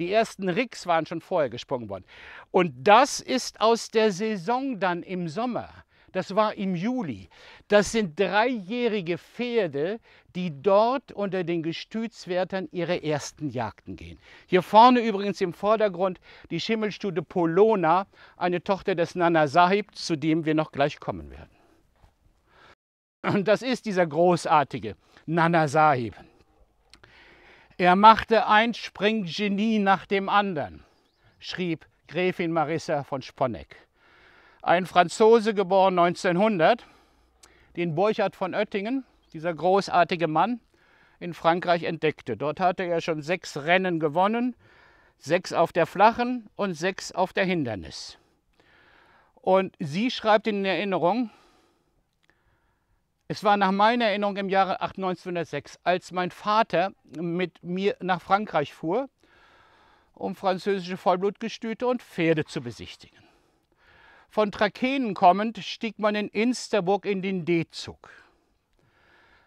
Die ersten Ricks waren schon vorher gesprungen worden. Und das ist aus der Saison dann im Sommer. Das war im Juli. Das sind dreijährige Pferde, die dort unter den Gestütswärtern ihre ersten Jagden gehen. Hier vorne übrigens im Vordergrund die Schimmelstute Polona, eine Tochter des Nana Sahib, zu dem wir noch gleich kommen werden. Und das ist dieser großartige Nana Sahib. Er machte ein Springgenie nach dem anderen, schrieb Gräfin Marissa von Sponeck. Ein Franzose, geboren 1900, den Burchard von Oettingen, dieser großartige Mann, in Frankreich entdeckte. Dort hatte er schon sechs Rennen gewonnen, sechs auf der flachen und sechs auf der Hindernis. Und sie schreibt in Erinnerung, es war nach meiner Erinnerung im Jahre 1906, als mein Vater mit mir nach Frankreich fuhr, um französische Vollblutgestüte und Pferde zu besichtigen. Von Trakenen kommend stieg man in Insterburg in den D-Zug.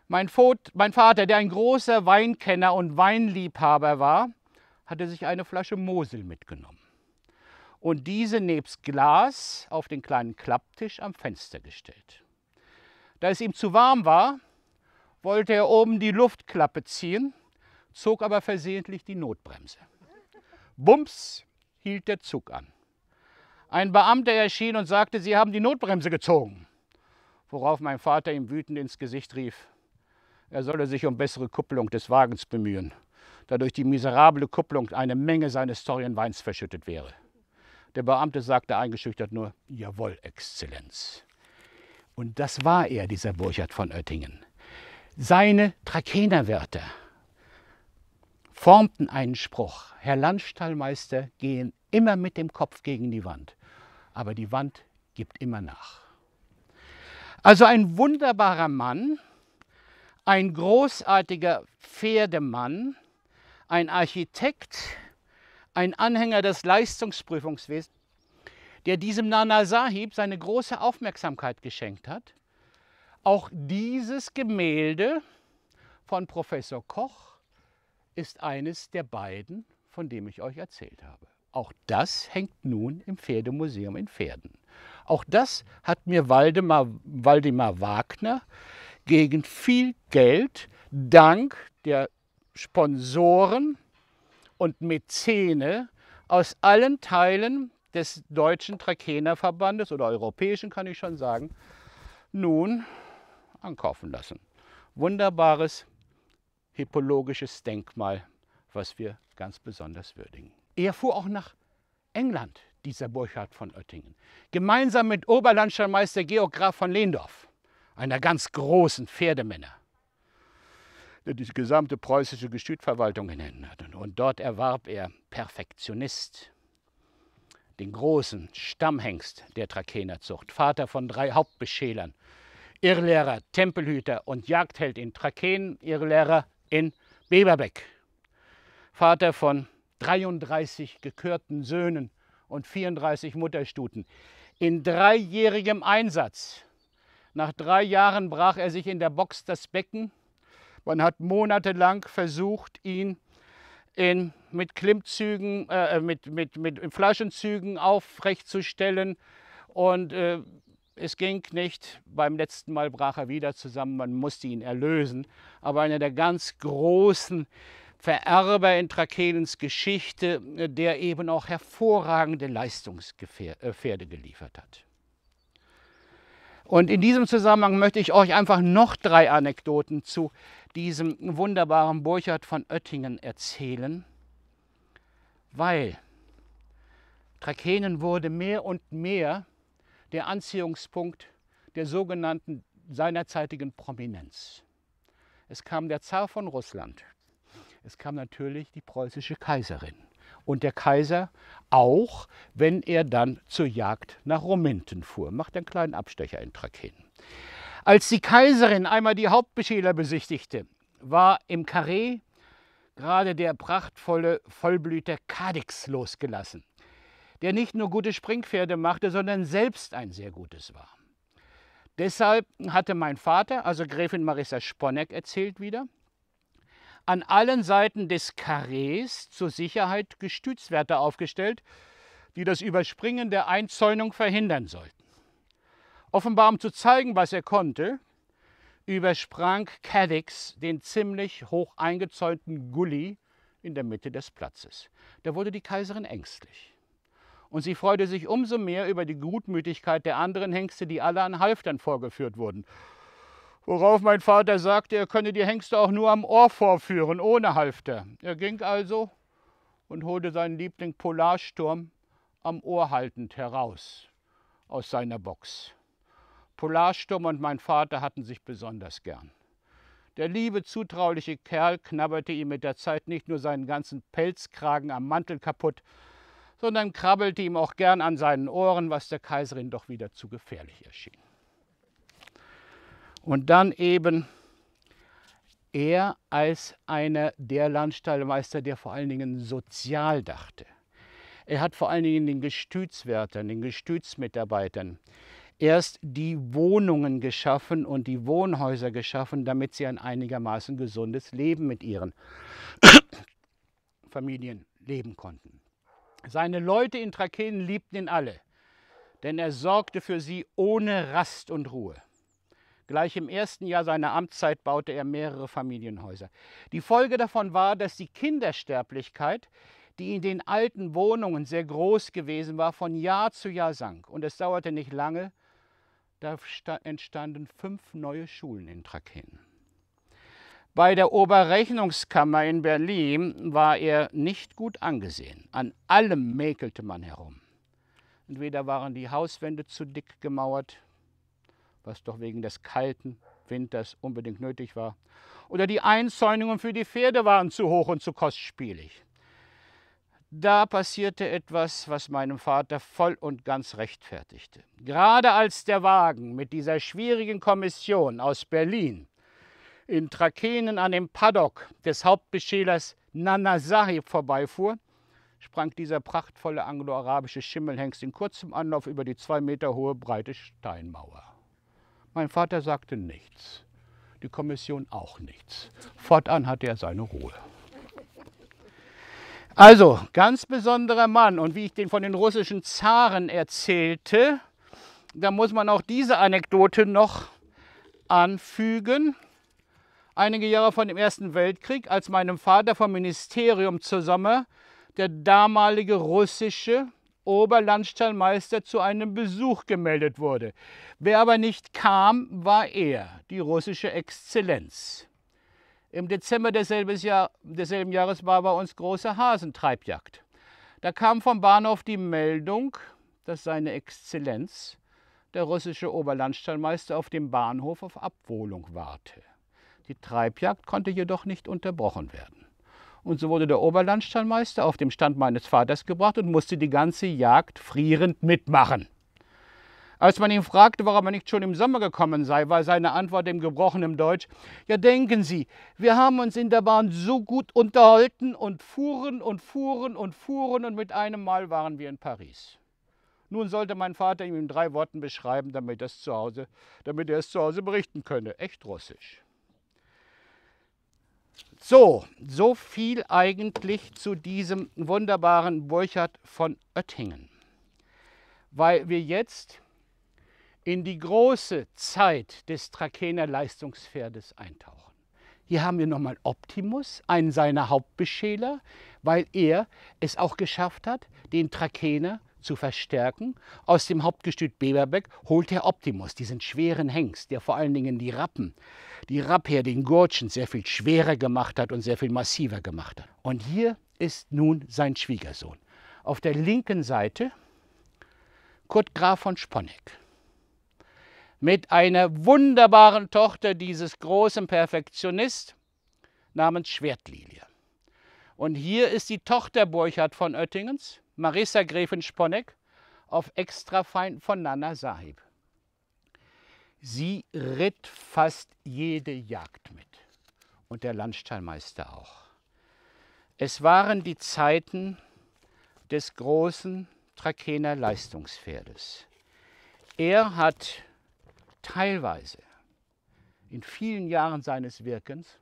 Mein, mein, Vater, der ein großer Weinkenner und Weinliebhaber war, hatte sich eine Flasche Mosel mitgenommen und diese nebst Glas auf den kleinen Klapptisch am Fenster gestellt. Da es ihm zu warm war, wollte er oben die Luftklappe ziehen, zog aber versehentlich die Notbremse. Bums hielt der Zug an. Ein Beamter erschien und sagte, Sie haben die Notbremse gezogen. Worauf mein Vater ihm wütend ins Gesicht rief, er solle sich um bessere Kupplung des Wagens bemühen, da durch die miserable Kupplung eine Menge seines teuren Weins verschüttet wäre. Der Beamte sagte eingeschüchtert nur, Jawohl, Exzellenz und das war er, dieser Burchard von Oettingen, seine Trakehnerwörter formten einen Spruch. Herr Landstallmeister gehen immer mit dem Kopf gegen die Wand, aber die Wand gibt immer nach. Also ein wunderbarer Mann, ein großartiger Pferdemann, ein Architekt, ein Anhänger des Leistungsprüfungswesens der diesem Nana Sahib seine große Aufmerksamkeit geschenkt hat. Auch dieses Gemälde von Professor Koch ist eines der beiden, von dem ich euch erzählt habe. Auch das hängt nun im Pferdemuseum in Pferden. Auch das hat mir Waldemar, Waldemar Wagner gegen viel Geld dank der Sponsoren und Mäzene aus allen Teilen des Deutschen Trakehnerverbandes oder Europäischen, kann ich schon sagen, nun ankaufen lassen. Wunderbares hippologisches Denkmal, was wir ganz besonders würdigen. Er fuhr auch nach England, dieser Burchard von Oettingen, gemeinsam mit Oberlandschaftsmeister Georg Graf von Lehndorf, einer ganz großen Pferdemänner, der die gesamte preußische Gestütverwaltung in Händen hatte. Und dort erwarb er Perfektionist den großen Stammhengst der Trakehnerzucht, Vater von drei Hauptbeschälern, Irrlehrer, Tempelhüter und Jagdheld in Trakehn, Irrlehrer in Beberbeck, Vater von 33 gekürten Söhnen und 34 Mutterstuten. In dreijährigem Einsatz. Nach drei Jahren brach er sich in der Box das Becken. Man hat monatelang versucht, ihn zu in, mit Klimmzügen, äh, äh, mit, mit, mit Flaschenzügen aufrechtzustellen. Und äh, es ging nicht. Beim letzten Mal brach er wieder zusammen, man musste ihn erlösen. Aber einer der ganz großen Vererber in Trakelens Geschichte, äh, der eben auch hervorragende Leistungspferde äh, geliefert hat. Und in diesem Zusammenhang möchte ich euch einfach noch drei Anekdoten zu diesem wunderbaren Burchard von Oettingen erzählen, weil Trakenen wurde mehr und mehr der Anziehungspunkt der sogenannten seinerzeitigen Prominenz. Es kam der Zar von Russland. Es kam natürlich die preußische Kaiserin und der Kaiser auch, wenn er dann zur Jagd nach Rominten fuhr. Macht einen kleinen Abstecher in Trakeen. Als die Kaiserin einmal die Hauptbeschäler besichtigte, war im Karree gerade der prachtvolle Vollblüter Kadix losgelassen, der nicht nur gute Springpferde machte, sondern selbst ein sehr gutes war. Deshalb hatte mein Vater, also Gräfin Marissa Sponeck erzählt wieder, an allen Seiten des Karrees zur Sicherheit Gestützwerte aufgestellt, die das Überspringen der Einzäunung verhindern sollten. Offenbar um zu zeigen, was er konnte, übersprang Cadix den ziemlich hoch eingezäunten Gully in der Mitte des Platzes. Da wurde die Kaiserin ängstlich. Und sie freute sich umso mehr über die Gutmütigkeit der anderen Hengste, die alle an Halftern vorgeführt wurden Worauf mein Vater sagte, er könne die Hengste auch nur am Ohr vorführen, ohne Halfter. Er ging also und holte seinen Liebling Polarsturm am Ohr haltend heraus aus seiner Box. Polarsturm und mein Vater hatten sich besonders gern. Der liebe, zutrauliche Kerl knabberte ihm mit der Zeit nicht nur seinen ganzen Pelzkragen am Mantel kaputt, sondern krabbelte ihm auch gern an seinen Ohren, was der Kaiserin doch wieder zu gefährlich erschien. Und dann eben er als einer der Landstallmeister, der vor allen Dingen sozial dachte. Er hat vor allen Dingen den Gestützwärtern, den Gestützmitarbeitern erst die Wohnungen geschaffen und die Wohnhäuser geschaffen, damit sie ein einigermaßen gesundes Leben mit ihren Familien leben konnten. Seine Leute in Trakeen liebten ihn alle, denn er sorgte für sie ohne Rast und Ruhe. Gleich im ersten Jahr seiner Amtszeit baute er mehrere Familienhäuser. Die Folge davon war, dass die Kindersterblichkeit, die in den alten Wohnungen sehr groß gewesen war, von Jahr zu Jahr sank. Und es dauerte nicht lange, da entstanden fünf neue Schulen in Traken. Bei der Oberrechnungskammer in Berlin war er nicht gut angesehen. An allem mäkelte man herum. Entweder waren die Hauswände zu dick gemauert was doch wegen des kalten Winters unbedingt nötig war. Oder die Einzäunungen für die Pferde waren zu hoch und zu kostspielig. Da passierte etwas, was meinem Vater voll und ganz rechtfertigte. Gerade als der Wagen mit dieser schwierigen Kommission aus Berlin in Trakenen an dem Paddock des Hauptbeschälers Nana Sahib vorbeifuhr, sprang dieser prachtvolle anglo-arabische Schimmelhengst in kurzem Anlauf über die zwei Meter hohe breite Steinmauer. Mein Vater sagte nichts, die Kommission auch nichts. Fortan hatte er seine Ruhe. Also, ganz besonderer Mann. Und wie ich den von den russischen Zaren erzählte, da muss man auch diese Anekdote noch anfügen. Einige Jahre vor dem Ersten Weltkrieg, als meinem Vater vom Ministerium zusammen der damalige russische Oberlandstallmeister zu einem Besuch gemeldet wurde. Wer aber nicht kam, war er, die russische Exzellenz. Im Dezember Jahr, desselben Jahres war bei uns große Hasentreibjagd. Da kam vom Bahnhof die Meldung, dass seine Exzellenz, der russische Oberlandstallmeister, auf dem Bahnhof auf Abholung warte. Die Treibjagd konnte jedoch nicht unterbrochen werden. Und so wurde der Oberlandstallmeister auf dem Stand meines Vaters gebracht und musste die ganze Jagd frierend mitmachen. Als man ihn fragte, warum er nicht schon im Sommer gekommen sei, war seine Antwort im gebrochenen Deutsch, ja denken Sie, wir haben uns in der Bahn so gut unterhalten und fuhren und fuhren und fuhren und mit einem Mal waren wir in Paris. Nun sollte mein Vater ihm in drei Worten beschreiben, damit, zu Hause, damit er es zu Hause berichten könne. Echt russisch. So, so viel eigentlich zu diesem wunderbaren Burchard von Oettingen, weil wir jetzt in die große Zeit des Trakener Leistungspferdes eintauchen. Hier haben wir nochmal Optimus, einen seiner Hauptbeschäler, weil er es auch geschafft hat, den Trakener zu verstärken. Aus dem Hauptgestüt Beberbeck holt er Optimus, diesen schweren Hengst, der vor allen Dingen die Rappen die Rapper den Gurtschen sehr viel schwerer gemacht hat und sehr viel massiver gemacht hat. Und hier ist nun sein Schwiegersohn. Auf der linken Seite Kurt Graf von Sponeck mit einer wunderbaren Tochter dieses großen Perfektionist namens Schwertlilie. Und hier ist die Tochter Burchard von Oettingens, Marissa Gräfin Sponeck, auf Extrafein von Nana Sahib. Sie ritt fast jede Jagd mit und der Landstallmeister auch. Es waren die Zeiten des großen Trakener Leistungspferdes. Er hat teilweise in vielen Jahren seines Wirkens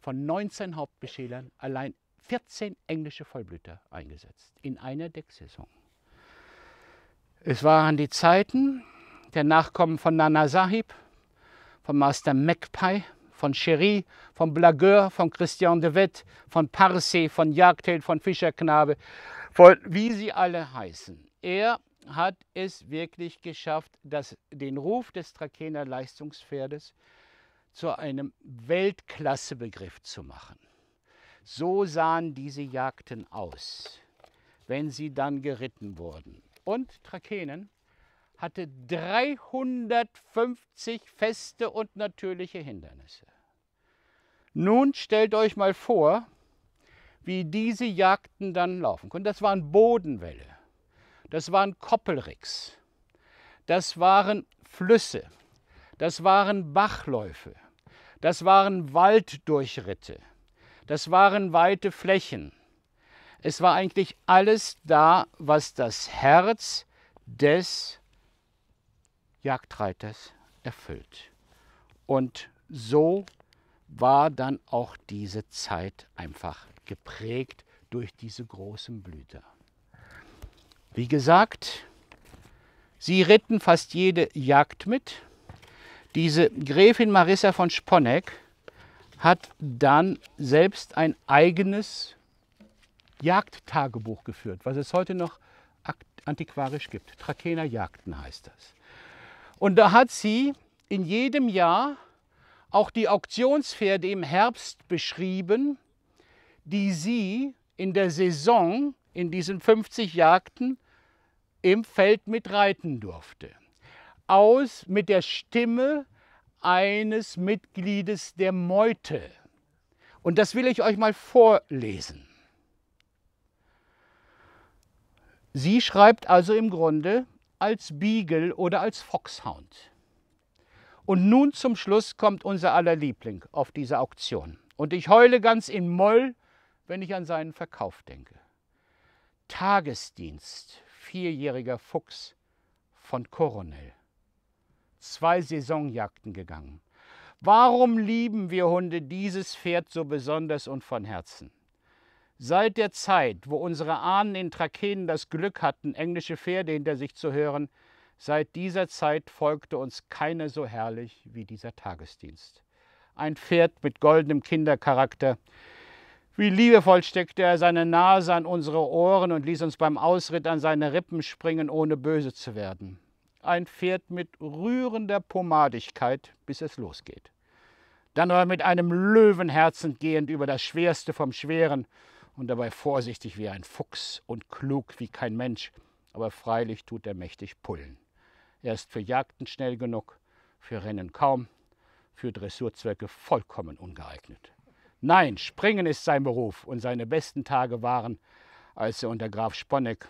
von 19 Hauptbeschälern allein 14 englische Vollblüter eingesetzt in einer Decksaison. Es waren die Zeiten, der Nachkommen von Nana Sahib, von Master Magpie, von Chery, von Blagueur, von Christian de Wett, von Parsi, von Jagdheld, von Fischerknabe, von wie sie alle heißen. Er hat es wirklich geschafft, dass den Ruf des Trakener Leistungspferdes zu einem Weltklassebegriff zu machen. So sahen diese Jagden aus, wenn sie dann geritten wurden. Und Trakenen hatte 350 feste und natürliche Hindernisse. Nun stellt euch mal vor, wie diese Jagden dann laufen konnten. Das waren Bodenwälle, das waren Koppelricks, das waren Flüsse, das waren Bachläufe, das waren Walddurchritte, das waren weite Flächen. Es war eigentlich alles da, was das Herz des Jagdreiters erfüllt. Und so war dann auch diese Zeit einfach geprägt durch diese großen Blüter. Wie gesagt, sie ritten fast jede Jagd mit. Diese Gräfin Marissa von Sponeck hat dann selbst ein eigenes Jagdtagebuch geführt, was es heute noch antiquarisch gibt. Trakener Jagden heißt das. Und da hat sie in jedem Jahr auch die Auktionspferde im Herbst beschrieben, die sie in der Saison in diesen 50 Jagden im Feld mitreiten durfte. Aus mit der Stimme eines Mitgliedes der Meute. Und das will ich euch mal vorlesen. Sie schreibt also im Grunde, als Beagle oder als Foxhound. Und nun zum Schluss kommt unser aller Liebling auf diese Auktion. Und ich heule ganz in Moll, wenn ich an seinen Verkauf denke. Tagesdienst, vierjähriger Fuchs von Coronel. Zwei Saisonjagden gegangen. Warum lieben wir Hunde dieses Pferd so besonders und von Herzen? Seit der Zeit, wo unsere Ahnen in Trakenen das Glück hatten, englische Pferde hinter sich zu hören, seit dieser Zeit folgte uns keiner so herrlich wie dieser Tagesdienst. Ein Pferd mit goldenem Kindercharakter. Wie liebevoll steckte er seine Nase an unsere Ohren und ließ uns beim Ausritt an seine Rippen springen, ohne böse zu werden. Ein Pferd mit rührender Pomadigkeit, bis es losgeht. Dann aber mit einem Löwenherzen gehend über das Schwerste vom Schweren und dabei vorsichtig wie ein Fuchs und klug wie kein Mensch, aber freilich tut er mächtig Pullen. Er ist für Jagden schnell genug, für Rennen kaum, für Dressurzwecke vollkommen ungeeignet. Nein, Springen ist sein Beruf und seine besten Tage waren, als er unter Graf Sponneck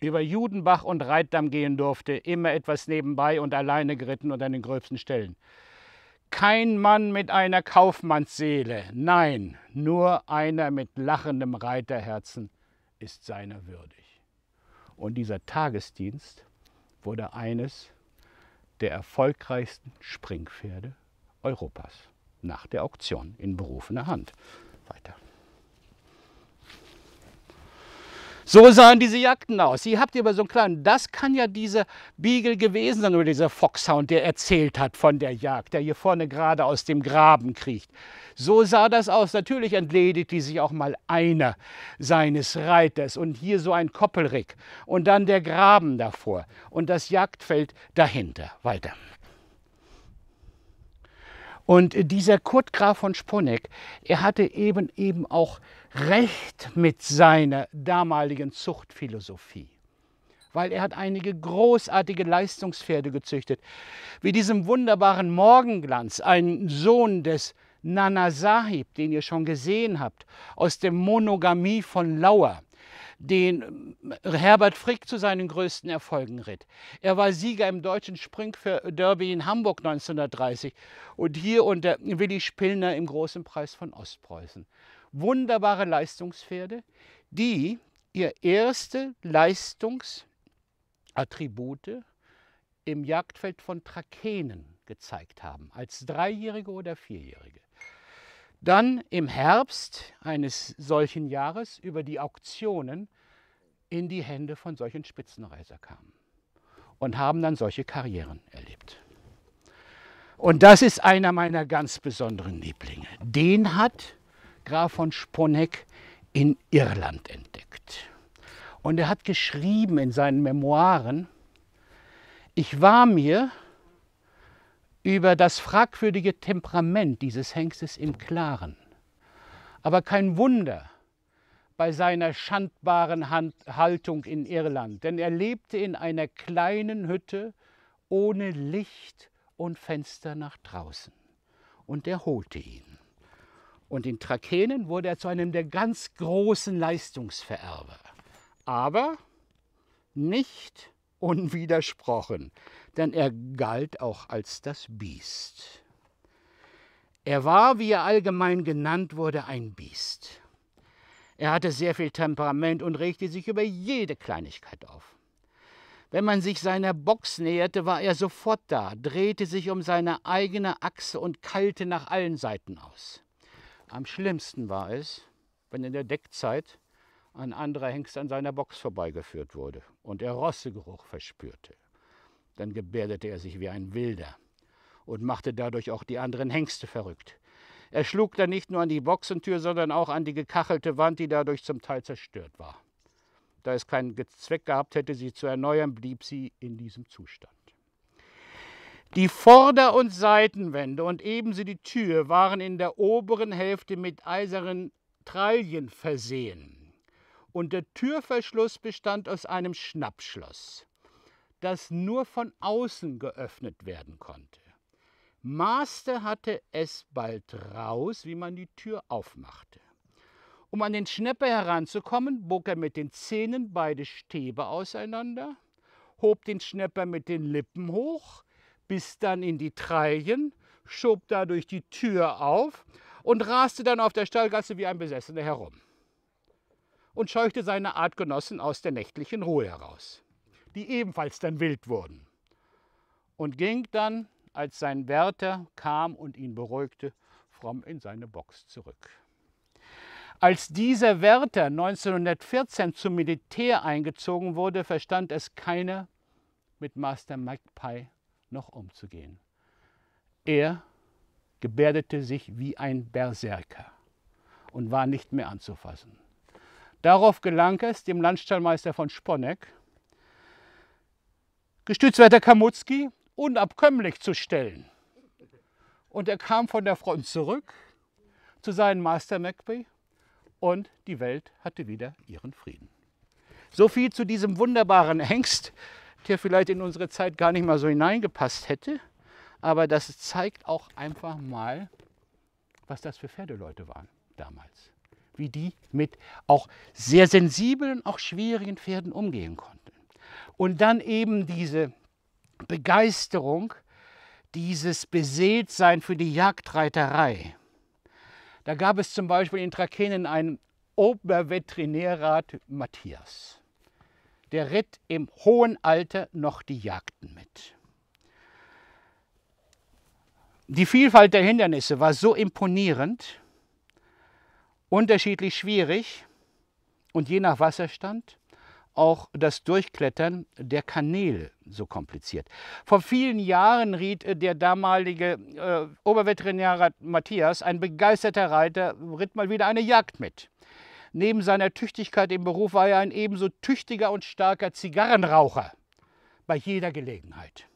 über Judenbach und Reitdamm gehen durfte, immer etwas nebenbei und alleine geritten und an den gröbsten Stellen kein Mann mit einer Kaufmannsseele, nein, nur einer mit lachendem Reiterherzen ist seiner würdig. Und dieser Tagesdienst wurde eines der erfolgreichsten Springpferde Europas nach der Auktion in berufener Hand. Weiter. So sahen diese Jagden aus. Sie habt ihr aber so einen kleinen, das kann ja dieser Beagle gewesen sein oder dieser Foxhound, der erzählt hat von der Jagd, der hier vorne gerade aus dem Graben kriecht. So sah das aus. Natürlich entledigt die sich auch mal einer seines Reiters und hier so ein Koppelrick und dann der Graben davor und das Jagdfeld dahinter. Weiter. Und dieser Kurt Graf von Sponeck, er hatte eben eben auch recht mit seiner damaligen Zuchtphilosophie, weil er hat einige großartige Leistungspferde gezüchtet, wie diesem wunderbaren Morgenglanz, einen Sohn des Nana Sahib, den ihr schon gesehen habt, aus der Monogamie von Lauer, den Herbert Frick zu seinen größten Erfolgen ritt. Er war Sieger im deutschen Springderby in Hamburg 1930 und hier unter Willi Spillner im Großen Preis von Ostpreußen wunderbare Leistungspferde, die ihr erste Leistungsattribute im Jagdfeld von Trakenen gezeigt haben, als Dreijährige oder Vierjährige. Dann im Herbst eines solchen Jahres über die Auktionen in die Hände von solchen Spitzenreiser kamen und haben dann solche Karrieren erlebt. Und das ist einer meiner ganz besonderen Lieblinge. Den hat Graf von Sponeck, in Irland entdeckt. Und er hat geschrieben in seinen Memoiren, ich war mir über das fragwürdige Temperament dieses Hengstes im Klaren. Aber kein Wunder bei seiner schandbaren Hand Haltung in Irland, denn er lebte in einer kleinen Hütte ohne Licht und Fenster nach draußen. Und er holte ihn. Und in Trakenen wurde er zu einem der ganz großen Leistungsvererber. Aber nicht unwidersprochen, denn er galt auch als das Biest. Er war, wie er allgemein genannt wurde, ein Biest. Er hatte sehr viel Temperament und regte sich über jede Kleinigkeit auf. Wenn man sich seiner Box näherte, war er sofort da, drehte sich um seine eigene Achse und keilte nach allen Seiten aus. Am schlimmsten war es, wenn in der Deckzeit ein anderer Hengst an seiner Box vorbeigeführt wurde und er Rossegeruch verspürte. Dann gebärdete er sich wie ein Wilder und machte dadurch auch die anderen Hengste verrückt. Er schlug dann nicht nur an die Boxentür, sondern auch an die gekachelte Wand, die dadurch zum Teil zerstört war. Da es keinen Zweck gehabt hätte, sie zu erneuern, blieb sie in diesem Zustand. Die Vorder- und Seitenwände und ebenso die Tür waren in der oberen Hälfte mit eisernen Tralien versehen. Und der Türverschluss bestand aus einem Schnappschloss, das nur von außen geöffnet werden konnte. Master hatte es bald raus, wie man die Tür aufmachte. Um an den Schnepper heranzukommen, bog er mit den Zähnen beide Stäbe auseinander, hob den Schnepper mit den Lippen hoch, bis dann in die Treien, schob dadurch die Tür auf und raste dann auf der Stallgasse wie ein Besessener herum und scheuchte seine Artgenossen aus der nächtlichen Ruhe heraus, die ebenfalls dann wild wurden, und ging dann, als sein Wärter kam und ihn beruhigte, fromm in seine Box zurück. Als dieser Wärter 1914 zum Militär eingezogen wurde, verstand es keiner, mit Master Magpie noch umzugehen. Er gebärdete sich wie ein Berserker und war nicht mehr anzufassen. Darauf gelang es dem Landstallmeister von Sponeck, Gestützwärter Kamutzki unabkömmlich zu stellen. Und er kam von der Front zurück zu seinem Master McBee und die Welt hatte wieder ihren Frieden. So viel zu diesem wunderbaren Hengst, der vielleicht in unsere Zeit gar nicht mal so hineingepasst hätte. Aber das zeigt auch einfach mal, was das für Pferdeleute waren damals. Wie die mit auch sehr sensiblen, auch schwierigen Pferden umgehen konnten. Und dann eben diese Begeisterung, dieses Beseeltsein für die Jagdreiterei. Da gab es zum Beispiel in Trakenen einen Oberveterinärrat Matthias der ritt im hohen Alter noch die Jagden mit. Die Vielfalt der Hindernisse war so imponierend, unterschiedlich schwierig und je nach Wasserstand auch das Durchklettern der Kanäle so kompliziert. Vor vielen Jahren riet der damalige äh, Oberveterinär Matthias, ein begeisterter Reiter, ritt mal wieder eine Jagd mit. Neben seiner Tüchtigkeit im Beruf war er ein ebenso tüchtiger und starker Zigarrenraucher bei jeder Gelegenheit.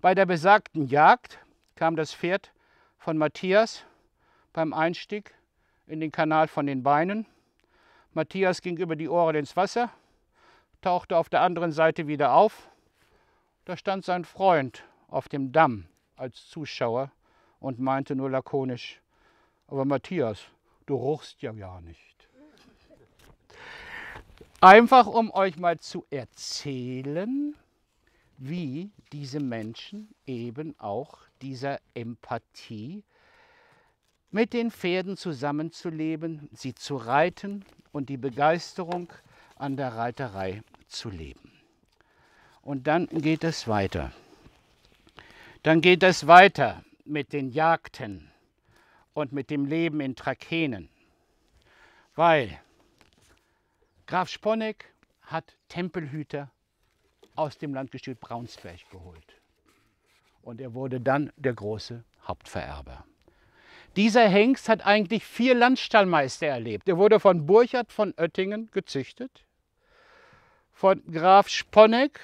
Bei der besagten Jagd kam das Pferd von Matthias beim Einstieg in den Kanal von den Beinen. Matthias ging über die Ohren ins Wasser, tauchte auf der anderen Seite wieder auf. Da stand sein Freund auf dem Damm als Zuschauer und meinte nur lakonisch, aber Matthias, du ruchst ja gar nicht. Einfach um euch mal zu erzählen, wie diese Menschen eben auch dieser Empathie mit den Pferden zusammenzuleben, sie zu reiten und die Begeisterung an der Reiterei zu leben. Und dann geht es weiter. Dann geht es weiter mit den Jagden und mit dem Leben in Trakenen, weil Graf Sponeck hat Tempelhüter aus dem Landgestüt Braunsberg geholt. Und er wurde dann der große Hauptvererber. Dieser Hengst hat eigentlich vier Landstallmeister erlebt. Er wurde von Burchard von Oettingen gezüchtet, von Graf Sponeck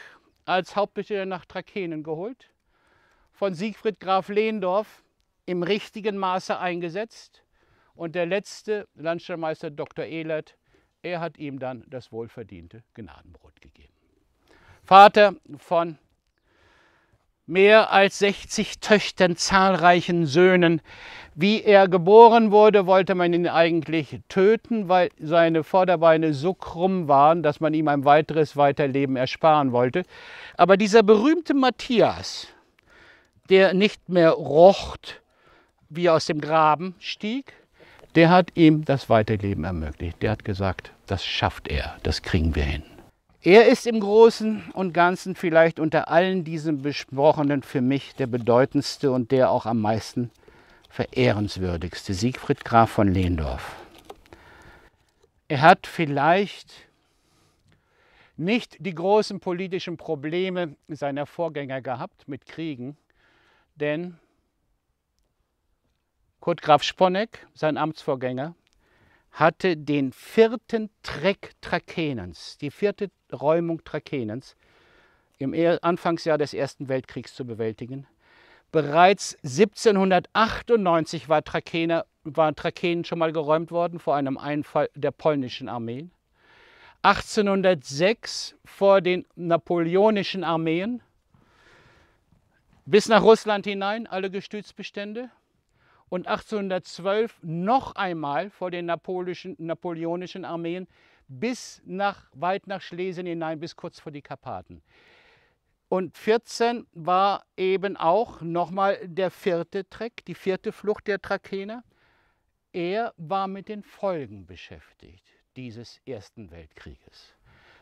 als Hauptbesteller nach Trakenen geholt, von Siegfried Graf Lehndorf im richtigen Maße eingesetzt und der letzte Landstallmeister Dr. Ehlert er hat ihm dann das wohlverdiente Gnadenbrot gegeben. Vater von mehr als 60 Töchtern, zahlreichen Söhnen. Wie er geboren wurde, wollte man ihn eigentlich töten, weil seine Vorderbeine so krumm waren, dass man ihm ein weiteres Weiterleben ersparen wollte. Aber dieser berühmte Matthias, der nicht mehr rocht, wie er aus dem Graben stieg, der hat ihm das Weiterleben ermöglicht. Der hat gesagt, das schafft er, das kriegen wir hin. Er ist im Großen und Ganzen vielleicht unter allen diesen Besprochenen für mich der bedeutendste und der auch am meisten verehrenswürdigste, Siegfried Graf von Lehndorf. Er hat vielleicht nicht die großen politischen Probleme seiner Vorgänger gehabt mit Kriegen, denn Kurt Graf Sponeck, sein Amtsvorgänger, hatte den vierten Treck Trakenens, die vierte Räumung Trakenens, im Anfangsjahr des Ersten Weltkriegs zu bewältigen. Bereits 1798 war Trakene, waren Trakenen schon mal geräumt worden vor einem Einfall der polnischen Armeen. 1806 vor den napoleonischen Armeen bis nach Russland hinein alle Gestützbestände und 1812 noch einmal vor den napoleonischen Armeen bis nach, weit nach Schlesien hinein, bis kurz vor die Karpaten. Und 14 war eben auch nochmal der vierte Trek, die vierte Flucht der Trakener. Er war mit den Folgen beschäftigt dieses Ersten Weltkrieges.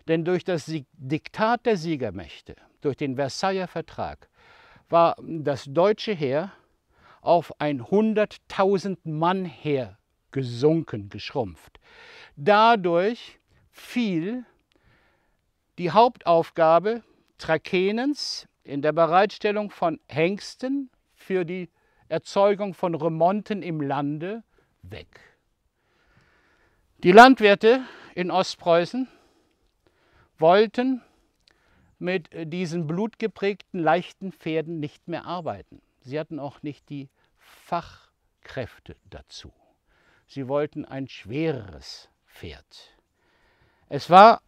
Denn durch das Diktat der Siegermächte, durch den Versailler Vertrag, war das deutsche Heer auf ein 100.000 Mann her gesunken, geschrumpft. Dadurch fiel die Hauptaufgabe Trakenens in der Bereitstellung von Hengsten für die Erzeugung von Remonten im Lande weg. Die Landwirte in Ostpreußen wollten mit diesen blutgeprägten leichten Pferden nicht mehr arbeiten. Sie hatten auch nicht die Fachkräfte dazu. Sie wollten ein schwereres Pferd. Es war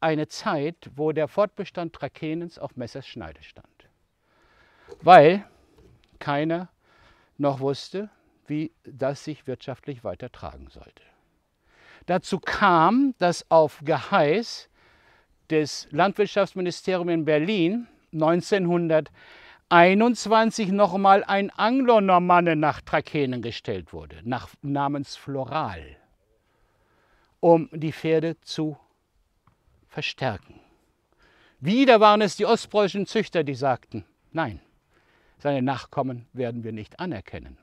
eine Zeit, wo der Fortbestand Trakenens auf Messerschneide stand, weil keiner noch wusste, wie das sich wirtschaftlich weitertragen sollte. Dazu kam, dass auf Geheiß des Landwirtschaftsministeriums in Berlin 1900 21 nochmal ein Anglonormanne nach Trakenen gestellt wurde, nach, namens Floral, um die Pferde zu verstärken. Wieder waren es die ostpreußischen Züchter, die sagten, nein, seine Nachkommen werden wir nicht anerkennen.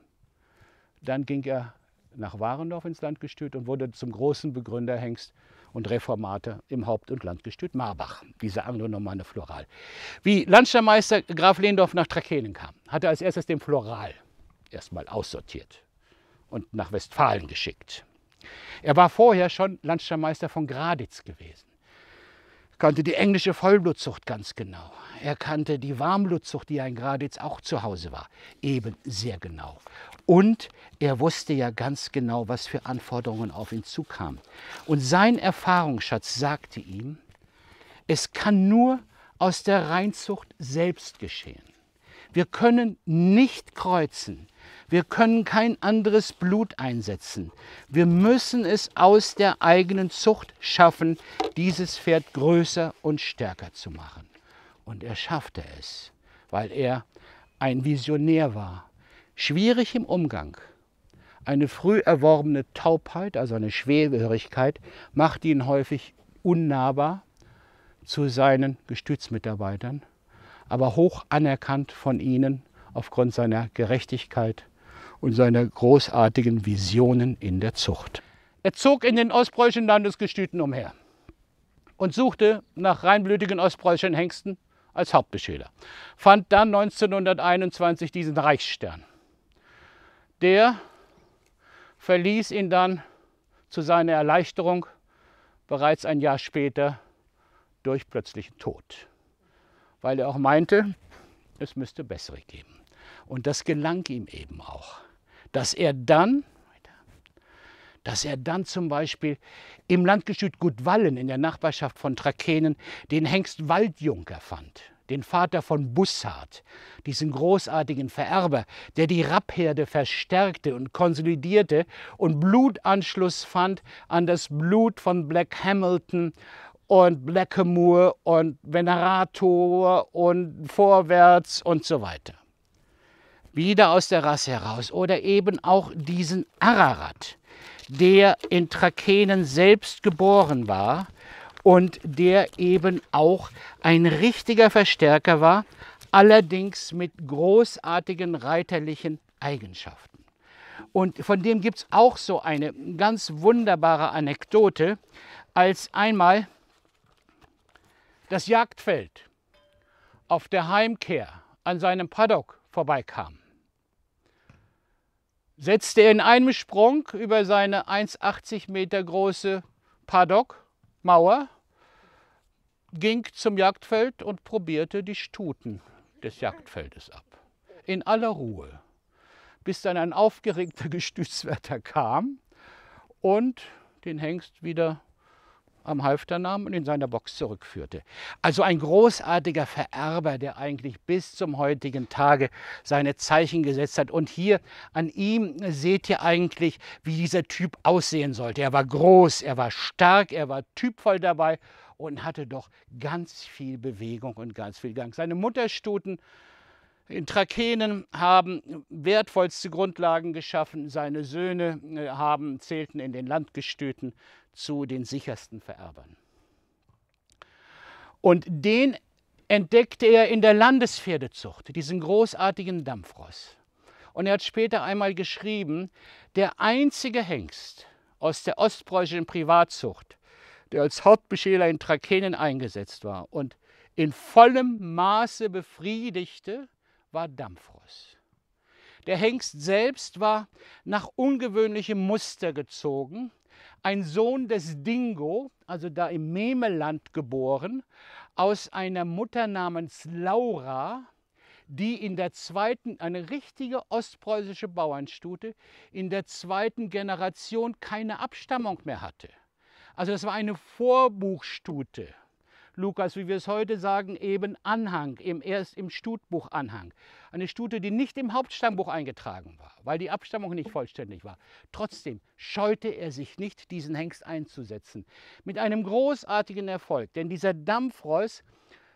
Dann ging er nach Warendorf ins Land gestürzt und wurde zum großen Begründerhengst und Reformate im Haupt- und Landgestüt Marbach, diese anglonormanne Floral. Wie Landschaftsmeister Graf Lehndorf nach Trakehnen kam, hatte er als erstes den Floral erstmal aussortiert und nach Westfalen geschickt. Er war vorher schon Landschaftsmeister von Graditz gewesen kannte die englische Vollblutzucht ganz genau. Er kannte die Warmblutzucht, die ja in Graditz auch zu Hause war, eben sehr genau. Und er wusste ja ganz genau, was für Anforderungen auf ihn zukamen. Und sein Erfahrungsschatz sagte ihm, es kann nur aus der Reinzucht selbst geschehen. Wir können nicht kreuzen wir können kein anderes Blut einsetzen. Wir müssen es aus der eigenen Zucht schaffen, dieses Pferd größer und stärker zu machen. Und er schaffte es, weil er ein Visionär war, schwierig im Umgang. Eine früh erworbene Taubheit, also eine Schwerhörigkeit, macht ihn häufig unnahbar zu seinen Gestützmitarbeitern, aber hoch anerkannt von ihnen aufgrund seiner Gerechtigkeit und seiner großartigen Visionen in der Zucht. Er zog in den ostpreußischen Landesgestüten umher und suchte nach reinblütigen ostpreußischen Hengsten als Hauptbeschäler. Fand dann 1921 diesen Reichsstern. Der verließ ihn dann zu seiner Erleichterung bereits ein Jahr später durch plötzlichen Tod, weil er auch meinte, es müsste bessere geben. Und das gelang ihm eben auch dass er dann, dass er dann zum Beispiel im Landgestüt Gutwallen in der Nachbarschaft von Trakenen den Hengst Waldjunker fand, den Vater von Bussard, diesen großartigen Vererber, der die Rappherde verstärkte und konsolidierte und Blutanschluss fand an das Blut von Black Hamilton und Blackamoor und Venerator und Vorwärts und so weiter wieder aus der Rasse heraus. Oder eben auch diesen Ararat, der in Trakenen selbst geboren war und der eben auch ein richtiger Verstärker war, allerdings mit großartigen reiterlichen Eigenschaften. Und von dem gibt es auch so eine ganz wunderbare Anekdote, als einmal das Jagdfeld auf der Heimkehr an seinem Paddock vorbeikam setzte er in einem Sprung über seine 1,80 Meter große Paddockmauer, ging zum Jagdfeld und probierte die Stuten des Jagdfeldes ab. In aller Ruhe. Bis dann ein aufgeregter Gestützwärter kam und den Hengst wieder am Halfter nahm und in seiner Box zurückführte. Also ein großartiger Vererber, der eigentlich bis zum heutigen Tage seine Zeichen gesetzt hat. Und hier an ihm seht ihr eigentlich, wie dieser Typ aussehen sollte. Er war groß, er war stark, er war typvoll dabei und hatte doch ganz viel Bewegung und ganz viel Gang. Seine Mutterstuten in Trakenen haben wertvollste Grundlagen geschaffen. Seine Söhne äh, haben, zählten in den Landgestüten zu den sichersten Vererbern. Und den entdeckte er in der Landespferdezucht, diesen großartigen Dampfross. Und er hat später einmal geschrieben, der einzige Hengst aus der ostpreußischen Privatzucht, der als Hauptbeschäler in Trakenen eingesetzt war und in vollem Maße befriedigte, war Dampfross. Der Hengst selbst war nach ungewöhnlichem Muster gezogen ein Sohn des Dingo, also da im Memeland geboren, aus einer Mutter namens Laura, die in der zweiten, eine richtige ostpreußische Bauernstute, in der zweiten Generation keine Abstammung mehr hatte. Also das war eine Vorbuchstute. Lukas, wie wir es heute sagen, eben Anhang, im, erst im Stutbuch Anhang. Eine Stute, die nicht im Hauptstammbuch eingetragen war, weil die Abstammung nicht vollständig war. Trotzdem scheute er sich nicht, diesen Hengst einzusetzen. Mit einem großartigen Erfolg, denn dieser Dampfreuß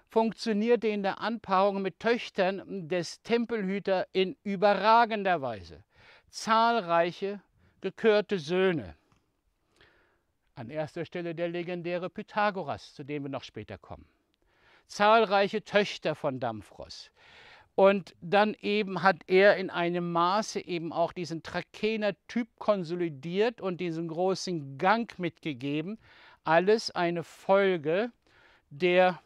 funktionierte in der Anpaarung mit Töchtern des Tempelhüter in überragender Weise. Zahlreiche gekörte Söhne. An erster Stelle der legendäre Pythagoras, zu dem wir noch später kommen. Zahlreiche Töchter von Dampfros. Und dann eben hat er in einem Maße eben auch diesen Trakener Typ konsolidiert und diesen großen Gang mitgegeben. Alles eine Folge der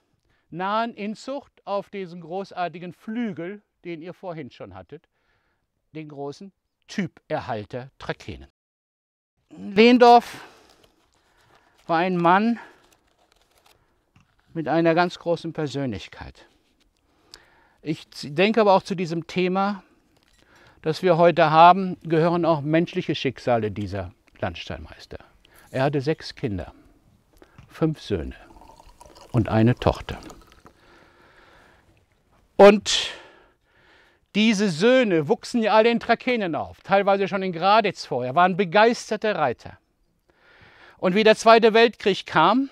nahen Inzucht auf diesen großartigen Flügel, den ihr vorhin schon hattet, den großen Typerhalter Trakenen. Wendorf war ein Mann mit einer ganz großen Persönlichkeit. Ich denke aber auch zu diesem Thema, das wir heute haben, gehören auch menschliche Schicksale dieser Landsteinmeister. Er hatte sechs Kinder, fünf Söhne und eine Tochter. Und diese Söhne wuchsen ja alle in Trakenen auf, teilweise schon in Graditz vorher, waren begeisterte Reiter. Und wie der Zweite Weltkrieg kam,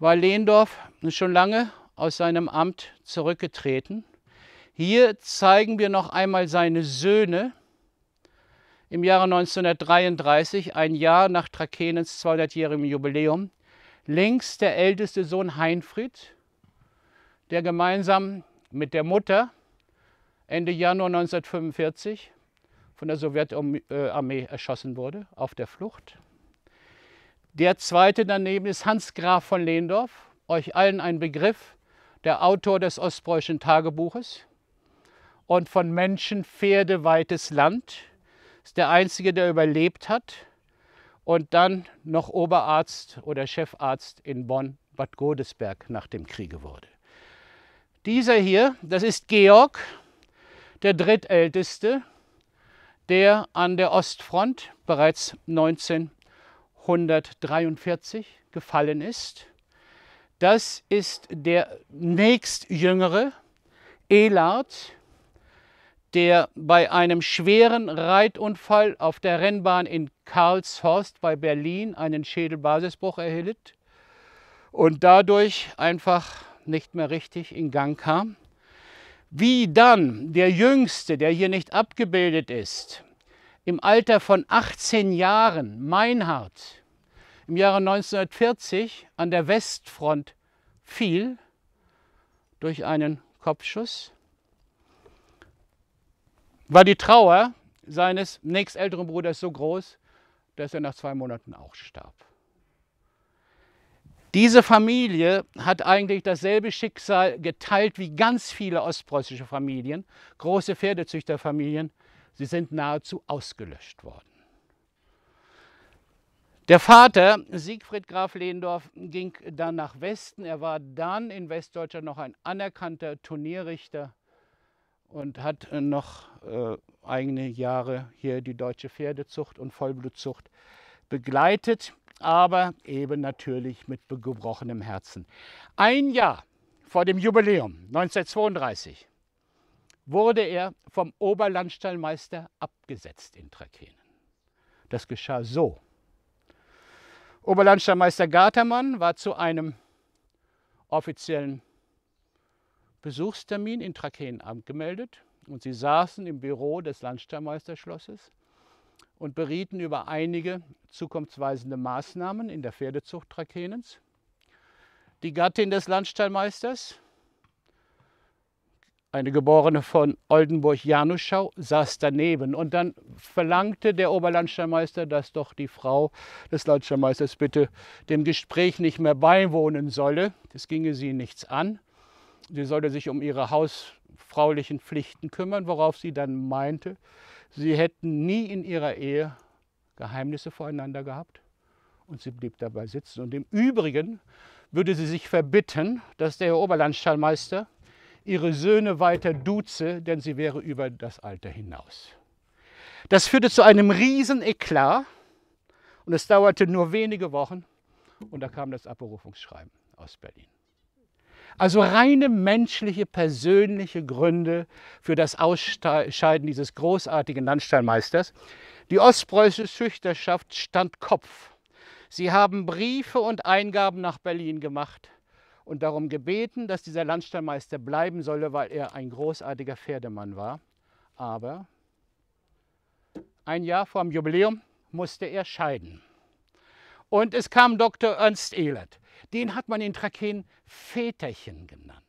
war Lehndorf schon lange aus seinem Amt zurückgetreten. Hier zeigen wir noch einmal seine Söhne im Jahre 1933, ein Jahr nach Trakenens 200-jährigem Jubiläum. Links der älteste Sohn Heinfried, der gemeinsam mit der Mutter Ende Januar 1945 von der Sowjetarmee äh, erschossen wurde, auf der Flucht. Der zweite daneben ist Hans Graf von Lehndorf, euch allen ein Begriff, der Autor des Ostpreußischen Tagebuches und von Menschen pferdeweites Land, ist der einzige, der überlebt hat und dann noch Oberarzt oder Chefarzt in Bonn, Bad Godesberg nach dem Kriege wurde. Dieser hier, das ist Georg, der drittälteste, der an der Ostfront bereits 1943 gefallen ist. Das ist der nächstjüngere Elard, der bei einem schweren Reitunfall auf der Rennbahn in Karlshorst bei Berlin einen Schädelbasisbruch erhielt und dadurch einfach nicht mehr richtig in Gang kam. Wie dann der Jüngste, der hier nicht abgebildet ist, im Alter von 18 Jahren, Meinhard, im Jahre 1940 an der Westfront fiel durch einen Kopfschuss, war die Trauer seines nächstälteren Bruders so groß, dass er nach zwei Monaten auch starb. Diese Familie hat eigentlich dasselbe Schicksal geteilt wie ganz viele ostpreußische Familien, große Pferdezüchterfamilien. Sie sind nahezu ausgelöscht worden. Der Vater, Siegfried Graf Lehndorf, ging dann nach Westen. Er war dann in Westdeutschland noch ein anerkannter Turnierrichter und hat noch äh, eigene Jahre hier die deutsche Pferdezucht und Vollblutzucht begleitet aber eben natürlich mit gebrochenem Herzen. Ein Jahr vor dem Jubiläum 1932 wurde er vom Oberlandstallmeister abgesetzt in Trakehnen. Das geschah so. Oberlandstallmeister Gatermann war zu einem offiziellen Besuchstermin in Trakehnen angemeldet und sie saßen im Büro des Landstallmeisterschlosses und berieten über einige zukunftsweisende Maßnahmen in der Pferdezucht Trakenens. Die Gattin des Landstallmeisters, eine Geborene von Oldenburg-Januschau, saß daneben. Und dann verlangte der Oberlandstallmeister, dass doch die Frau des Landstallmeisters bitte dem Gespräch nicht mehr beiwohnen solle. Das ginge sie nichts an. Sie sollte sich um ihre hausfraulichen Pflichten kümmern, worauf sie dann meinte, Sie hätten nie in ihrer Ehe Geheimnisse voreinander gehabt und sie blieb dabei sitzen. Und im Übrigen würde sie sich verbitten, dass der Herr Oberlandstallmeister ihre Söhne weiter duze, denn sie wäre über das Alter hinaus. Das führte zu einem riesen Eklat und es dauerte nur wenige Wochen und da kam das Abberufungsschreiben aus Berlin. Also reine menschliche, persönliche Gründe für das Ausscheiden dieses großartigen Landsteinmeisters. Die ostpreußische Schüchterschaft stand Kopf. Sie haben Briefe und Eingaben nach Berlin gemacht und darum gebeten, dass dieser Landsteinmeister bleiben solle, weil er ein großartiger Pferdemann war. Aber ein Jahr vor dem Jubiläum musste er scheiden. Und es kam Dr. Ernst Ehlert. Den hat man in Trakeen Väterchen genannt,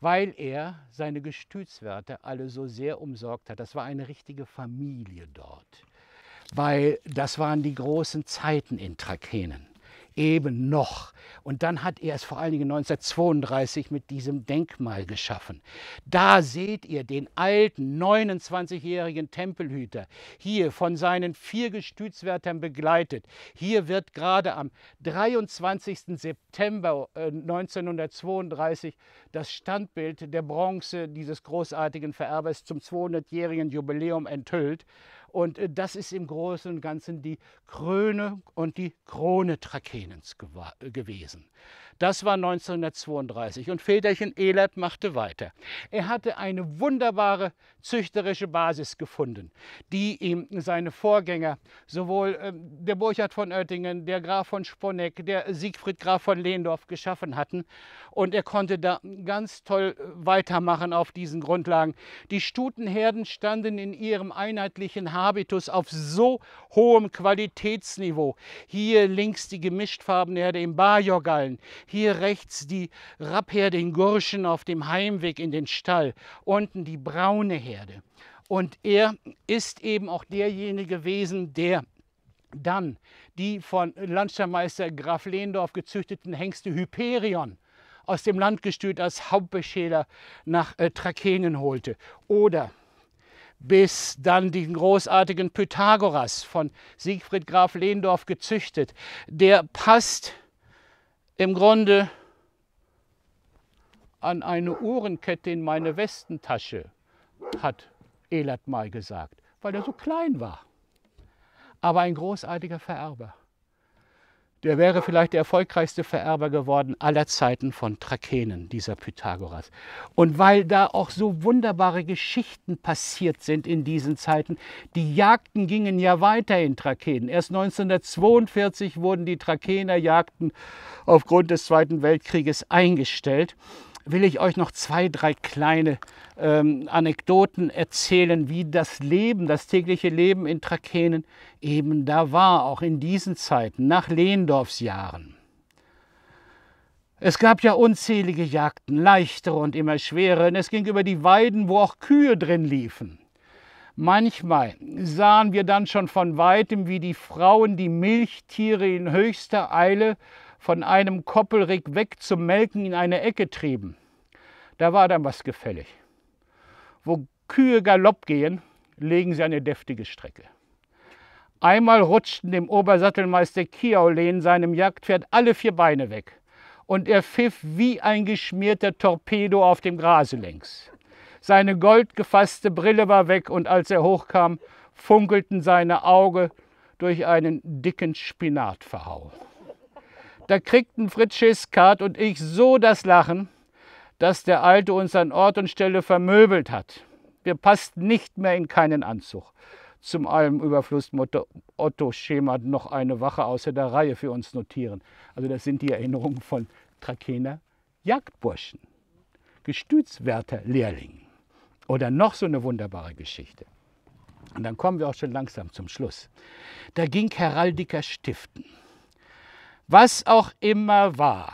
weil er seine Gestützwerte alle so sehr umsorgt hat. Das war eine richtige Familie dort, weil das waren die großen Zeiten in Trakenen eben noch. Und dann hat er es vor allen Dingen 1932 mit diesem Denkmal geschaffen. Da seht ihr den alten 29-jährigen Tempelhüter, hier von seinen vier Gestützwärtern begleitet. Hier wird gerade am 23. September 1932 äh, das Standbild der Bronze dieses großartigen Vererbers zum 200-jährigen Jubiläum enthüllt. Und äh, das ist im Großen und Ganzen die Kröne und die Krone Trakenens äh, gewesen. Das war 1932 und Väterchen Ehlert machte weiter. Er hatte eine wunderbare züchterische Basis gefunden, die ihm seine Vorgänger, sowohl äh, der Burchard von Oettingen, der Graf von Sponeck, der Siegfried Graf von Lehndorf geschaffen hatten. Und er konnte da ganz toll äh, weitermachen auf diesen Grundlagen. Die Stutenherden standen in ihrem einheitlichen Habitus auf so hohem Qualitätsniveau. Hier links die gemischtfarbene Herde im Bajorgallen, hier rechts die den Gurschen auf dem Heimweg in den Stall, unten die braune Herde. Und er ist eben auch derjenige gewesen, der dann die von Landschaftsmeister Graf Lehndorf gezüchteten Hengste Hyperion aus dem Landgestüt als Hauptbeschäler nach äh, Trakenen holte. Oder bis dann den großartigen Pythagoras von Siegfried Graf Lehndorf gezüchtet. Der passt im Grunde an eine Uhrenkette in meine Westentasche, hat Elert mal gesagt, weil er so klein war. Aber ein großartiger Vererber der wäre vielleicht der erfolgreichste Vererber geworden aller Zeiten von Trakenen, dieser Pythagoras. Und weil da auch so wunderbare Geschichten passiert sind in diesen Zeiten, die Jagden gingen ja weiter in Trakenen. Erst 1942 wurden die Trakener Jagden aufgrund des Zweiten Weltkrieges eingestellt will ich euch noch zwei, drei kleine ähm, Anekdoten erzählen, wie das Leben, das tägliche Leben in Trakenen eben da war, auch in diesen Zeiten, nach Lehndorfs Jahren. Es gab ja unzählige Jagden, leichtere und immer schwere, und es ging über die Weiden, wo auch Kühe drin liefen. Manchmal sahen wir dann schon von weitem, wie die Frauen die Milchtiere in höchster Eile von einem Koppelrick weg zum Melken in eine Ecke trieben. Da war dann was gefällig. Wo Kühe galopp gehen, legen sie eine deftige Strecke. Einmal rutschten dem Obersattelmeister Kiaulehn seinem Jagdpferd alle vier Beine weg und er pfiff wie ein geschmierter Torpedo auf dem Grase längs. Seine goldgefasste Brille war weg und als er hochkam, funkelten seine Augen durch einen dicken Spinatverhau. Da kriegten Fritz Schiskart und ich so das Lachen, dass der Alte uns an Ort und Stelle vermöbelt hat. Wir passten nicht mehr in keinen Anzug. Zum allem Überfluss Otto Schemert noch eine Wache außer der Reihe für uns notieren. Also das sind die Erinnerungen von Trakener Jagdburschen, gestützwerter Lehrling. Oder noch so eine wunderbare Geschichte. Und dann kommen wir auch schon langsam zum Schluss. Da ging Heraldiker stiften. Was auch immer war.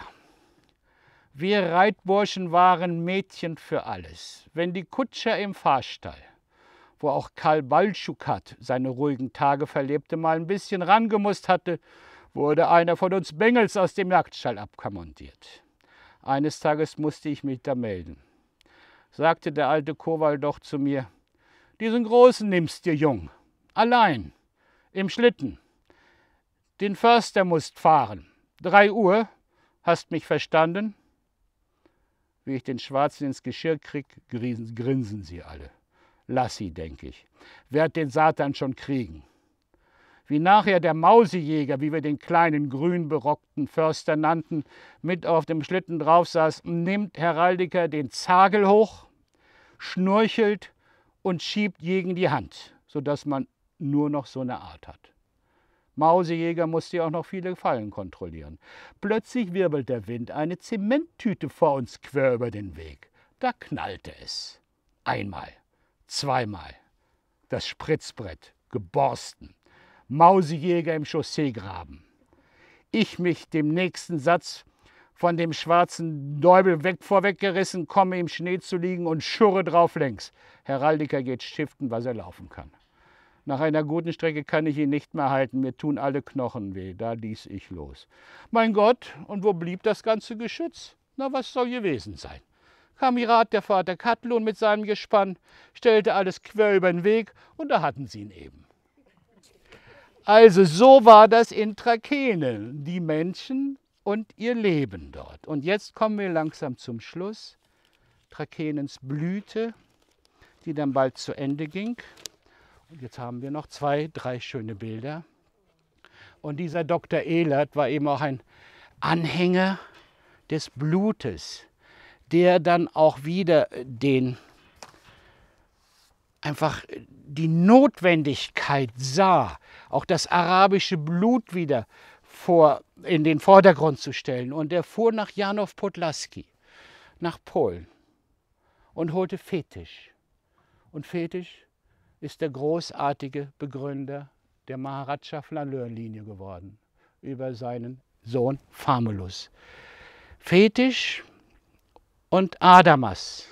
Wir Reitburschen waren Mädchen für alles. Wenn die Kutscher im Fahrstall, wo auch Karl Balschukat seine ruhigen Tage verlebte, mal ein bisschen rangemusst hatte, wurde einer von uns Bengels aus dem Jagdstall abkommandiert. Eines Tages musste ich mich da melden. Sagte der alte Kowal doch zu mir, diesen Großen nimmst dir, Jung, allein, im Schlitten. Den Förster musst fahren. Drei Uhr, hast mich verstanden? Wie ich den Schwarzen ins Geschirr krieg, grinsen sie alle. Lass sie, denke ich. Werd den Satan schon kriegen. Wie nachher der Mausejäger, wie wir den kleinen grünberockten Förster nannten, mit auf dem Schlitten drauf saß, nimmt Heraldiker den Zagel hoch, schnurchelt und schiebt gegen die Hand, sodass man nur noch so eine Art hat. Mausejäger musste ja auch noch viele Fallen kontrollieren. Plötzlich wirbelt der Wind eine Zementtüte vor uns quer über den Weg. Da knallte es. Einmal, zweimal. Das Spritzbrett geborsten. Mausejäger im Chausseegraben. Ich mich dem nächsten Satz von dem schwarzen Däubel weg vorweggerissen, komme im Schnee zu liegen und schurre drauf längs. Heraldiker geht schiften, was er laufen kann. Nach einer guten Strecke kann ich ihn nicht mehr halten, mir tun alle Knochen weh. Da ließ ich los. Mein Gott, und wo blieb das ganze Geschütz? Na, was soll gewesen sein? Kamirat, der Vater Katlun mit seinem Gespann, stellte alles quer über den Weg und da hatten sie ihn eben. Also so war das in Trakene, die Menschen und ihr Leben dort. Und jetzt kommen wir langsam zum Schluss. Trakenens Blüte, die dann bald zu Ende ging. Jetzt haben wir noch zwei, drei schöne Bilder. Und dieser Dr. Ehlert war eben auch ein Anhänger des Blutes, der dann auch wieder den einfach die Notwendigkeit sah, auch das arabische Blut wieder vor, in den Vordergrund zu stellen. Und er fuhr nach Janow Podlaski, nach Polen und holte Fetisch. Und Fetisch ist der großartige Begründer der Maharaja Flaneur-Linie geworden über seinen Sohn Famulus. Fetisch und Adamas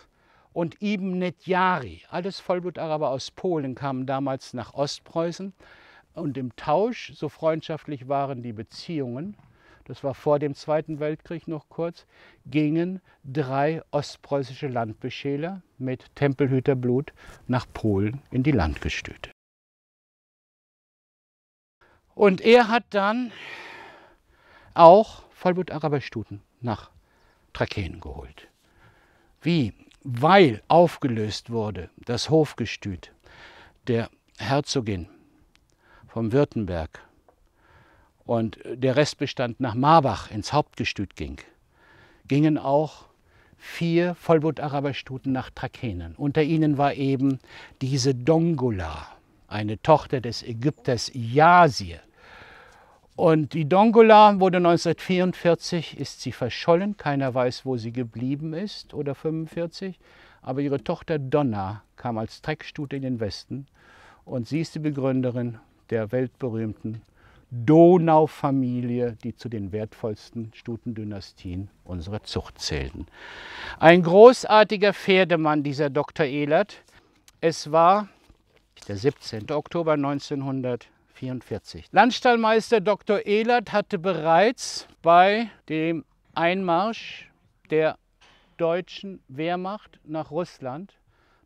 und Ibn Netjari, alles Vollblutaraber aus Polen, kamen damals nach Ostpreußen. Und im Tausch, so freundschaftlich waren die Beziehungen, das war vor dem Zweiten Weltkrieg noch kurz, gingen drei ostpreußische Landbeschäler mit Tempelhüterblut nach Polen in die Landgestüte. Und er hat dann auch Vollblut-Araberstuten nach Trakehen geholt. Wie? Weil aufgelöst wurde das Hofgestüt der Herzogin von Württemberg und der Restbestand nach Marbach ins Hauptgestüt ging, gingen auch vier Vollblut-Araberstuten nach Trakenen. Unter ihnen war eben diese Dongola, eine Tochter des Ägypters Jasir. Und die Dongola wurde 1944, ist sie verschollen, keiner weiß, wo sie geblieben ist, oder 45. Aber ihre Tochter Donna kam als Treckstute in den Westen und sie ist die Begründerin der weltberühmten Donaufamilie, die zu den wertvollsten Stutendynastien unserer Zucht zählten. Ein großartiger Pferdemann, dieser Dr. Ehlert. Es war der 17. Oktober 1944. Landstallmeister Dr. Ehlert hatte bereits bei dem Einmarsch der deutschen Wehrmacht nach Russland,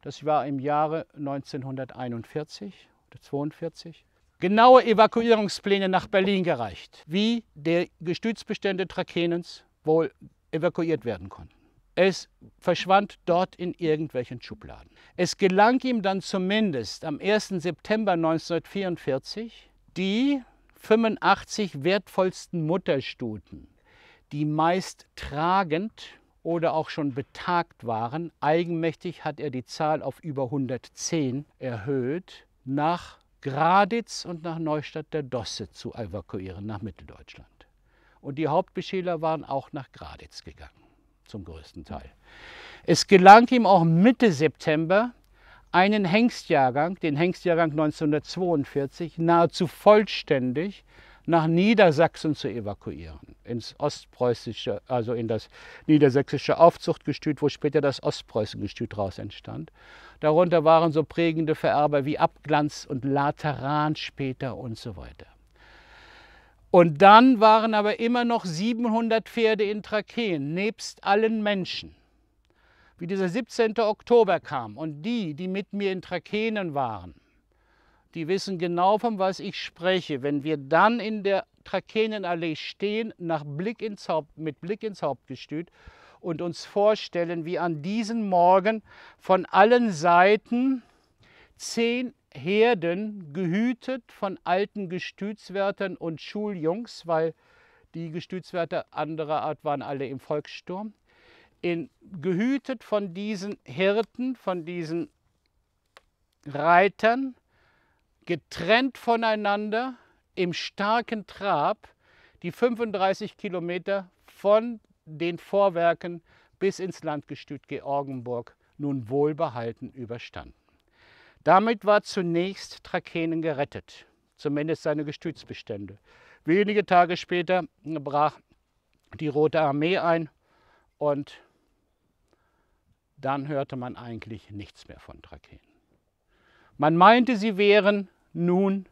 das war im Jahre 1941 oder 1942, genaue Evakuierungspläne nach Berlin gereicht, wie die Gestützbestände Trakenens wohl evakuiert werden konnten. Es verschwand dort in irgendwelchen Schubladen. Es gelang ihm dann zumindest am 1. September 1944, die 85 wertvollsten Mutterstuten, die meist tragend oder auch schon betagt waren, eigenmächtig hat er die Zahl auf über 110 erhöht, nach Graditz und nach Neustadt der Dosse zu evakuieren, nach Mitteldeutschland. Und die Hauptbeschäler waren auch nach Graditz gegangen, zum größten Teil. Es gelang ihm auch Mitte September, einen Hengstjahrgang, den Hengstjahrgang 1942, nahezu vollständig nach Niedersachsen zu evakuieren, ins ostpreußische, also in das niedersächsische Aufzuchtgestüt, wo später das Ostpreußengestüt daraus entstand. Darunter waren so prägende Vererber wie Abglanz und Lateran später und so weiter. Und dann waren aber immer noch 700 Pferde in Trakeen, nebst allen Menschen. Wie dieser 17. Oktober kam und die, die mit mir in Trakenen waren, die wissen genau, von was ich spreche. Wenn wir dann in der Trakeenenallee stehen, nach Blick ins Haupt, mit Blick ins Hauptgestüt und uns vorstellen, wie an diesem Morgen von allen Seiten zehn Herden, gehütet von alten Gestützwärtern und Schuljungs, weil die Gestützwärter anderer Art waren alle im Volkssturm, in, gehütet von diesen Hirten, von diesen Reitern, getrennt voneinander im starken Trab die 35 Kilometer von den Vorwerken bis ins Landgestüt Georgenburg nun wohlbehalten überstanden. Damit war zunächst Trakehnen gerettet, zumindest seine Gestützbestände. Wenige Tage später brach die Rote Armee ein und dann hörte man eigentlich nichts mehr von Trakehnen. Man meinte, sie wären nun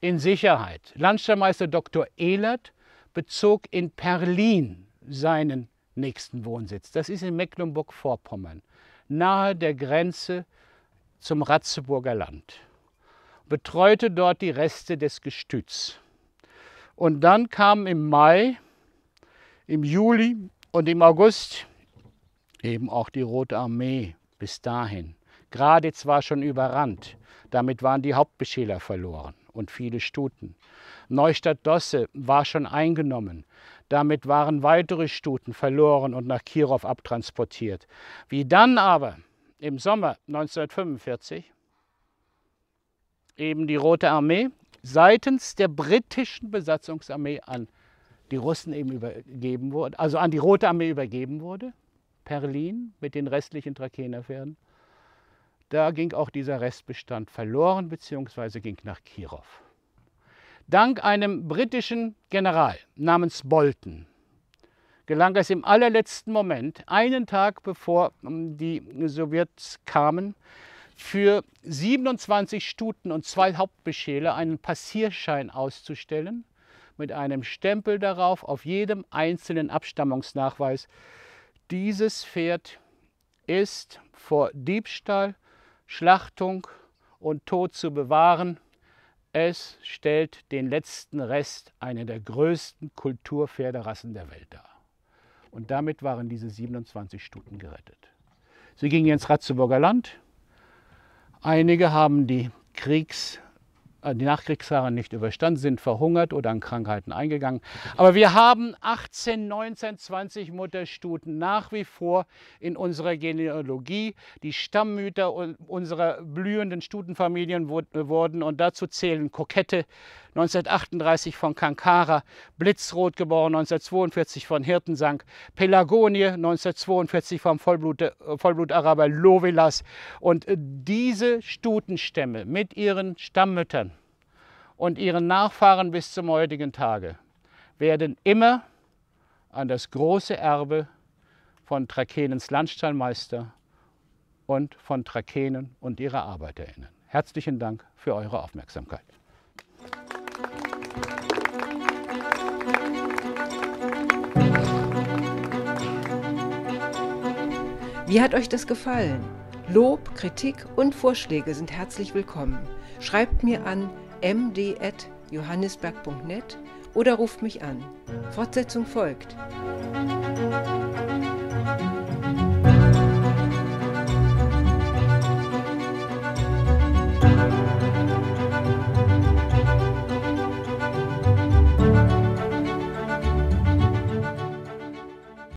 in Sicherheit. Landschaftsmeister Dr. Ehlert bezog in Perlin seinen nächsten Wohnsitz. Das ist in Mecklenburg-Vorpommern, nahe der Grenze zum Ratzeburger Land. Betreute dort die Reste des Gestüts. Und dann kam im Mai, im Juli und im August eben auch die Rote Armee bis dahin. Graditz war schon überrannt. Damit waren die Hauptbeschäler verloren und viele Stuten. Neustadt-Dosse war schon eingenommen. Damit waren weitere Stuten verloren und nach Kirov abtransportiert. Wie dann aber im Sommer 1945 eben die Rote Armee seitens der britischen Besatzungsarmee an die Russen eben übergeben wurde, also an die Rote Armee übergeben wurde, Berlin mit den restlichen Trakehnerpferden, da ging auch dieser Restbestand verloren bzw. ging nach Kirov. Dank einem britischen General namens Bolton gelang es im allerletzten Moment, einen Tag bevor hm, die Sowjets kamen, für 27 Stuten und zwei Hauptbeschäle einen Passierschein auszustellen mit einem Stempel darauf auf jedem einzelnen Abstammungsnachweis. Dieses Pferd ist vor Diebstahl Schlachtung und Tod zu bewahren. Es stellt den letzten Rest einer der größten Kulturpferderassen der Welt dar. Und damit waren diese 27 Stuten gerettet. Sie gingen ins Ratzeburger Land. Einige haben die Kriegs- äh, die Nachkriegsjahre nicht überstanden, sind verhungert oder an Krankheiten eingegangen. Aber wir haben 18, 19, 20 Mutterstuten nach wie vor in unserer Genealogie. Die Stammmütter unserer blühenden Stutenfamilien wurden und dazu zählen Kokette, 1938 von Kankara, Blitzrot geboren 1942 von Hirtensank, Pelagonie 1942 vom Vollblut, äh, Vollblutaraber Lovelas. Und äh, diese Stutenstämme mit ihren Stammmüttern und ihren Nachfahren bis zum heutigen Tage werden immer an das große Erbe von Trakenens Landstallmeister und von Trakenen und ihrer Arbeit erinnern. Herzlichen Dank für eure Aufmerksamkeit. Wie hat euch das gefallen? Lob, Kritik und Vorschläge sind herzlich willkommen. Schreibt mir an md.johannisberg.net oder ruft mich an. Fortsetzung folgt.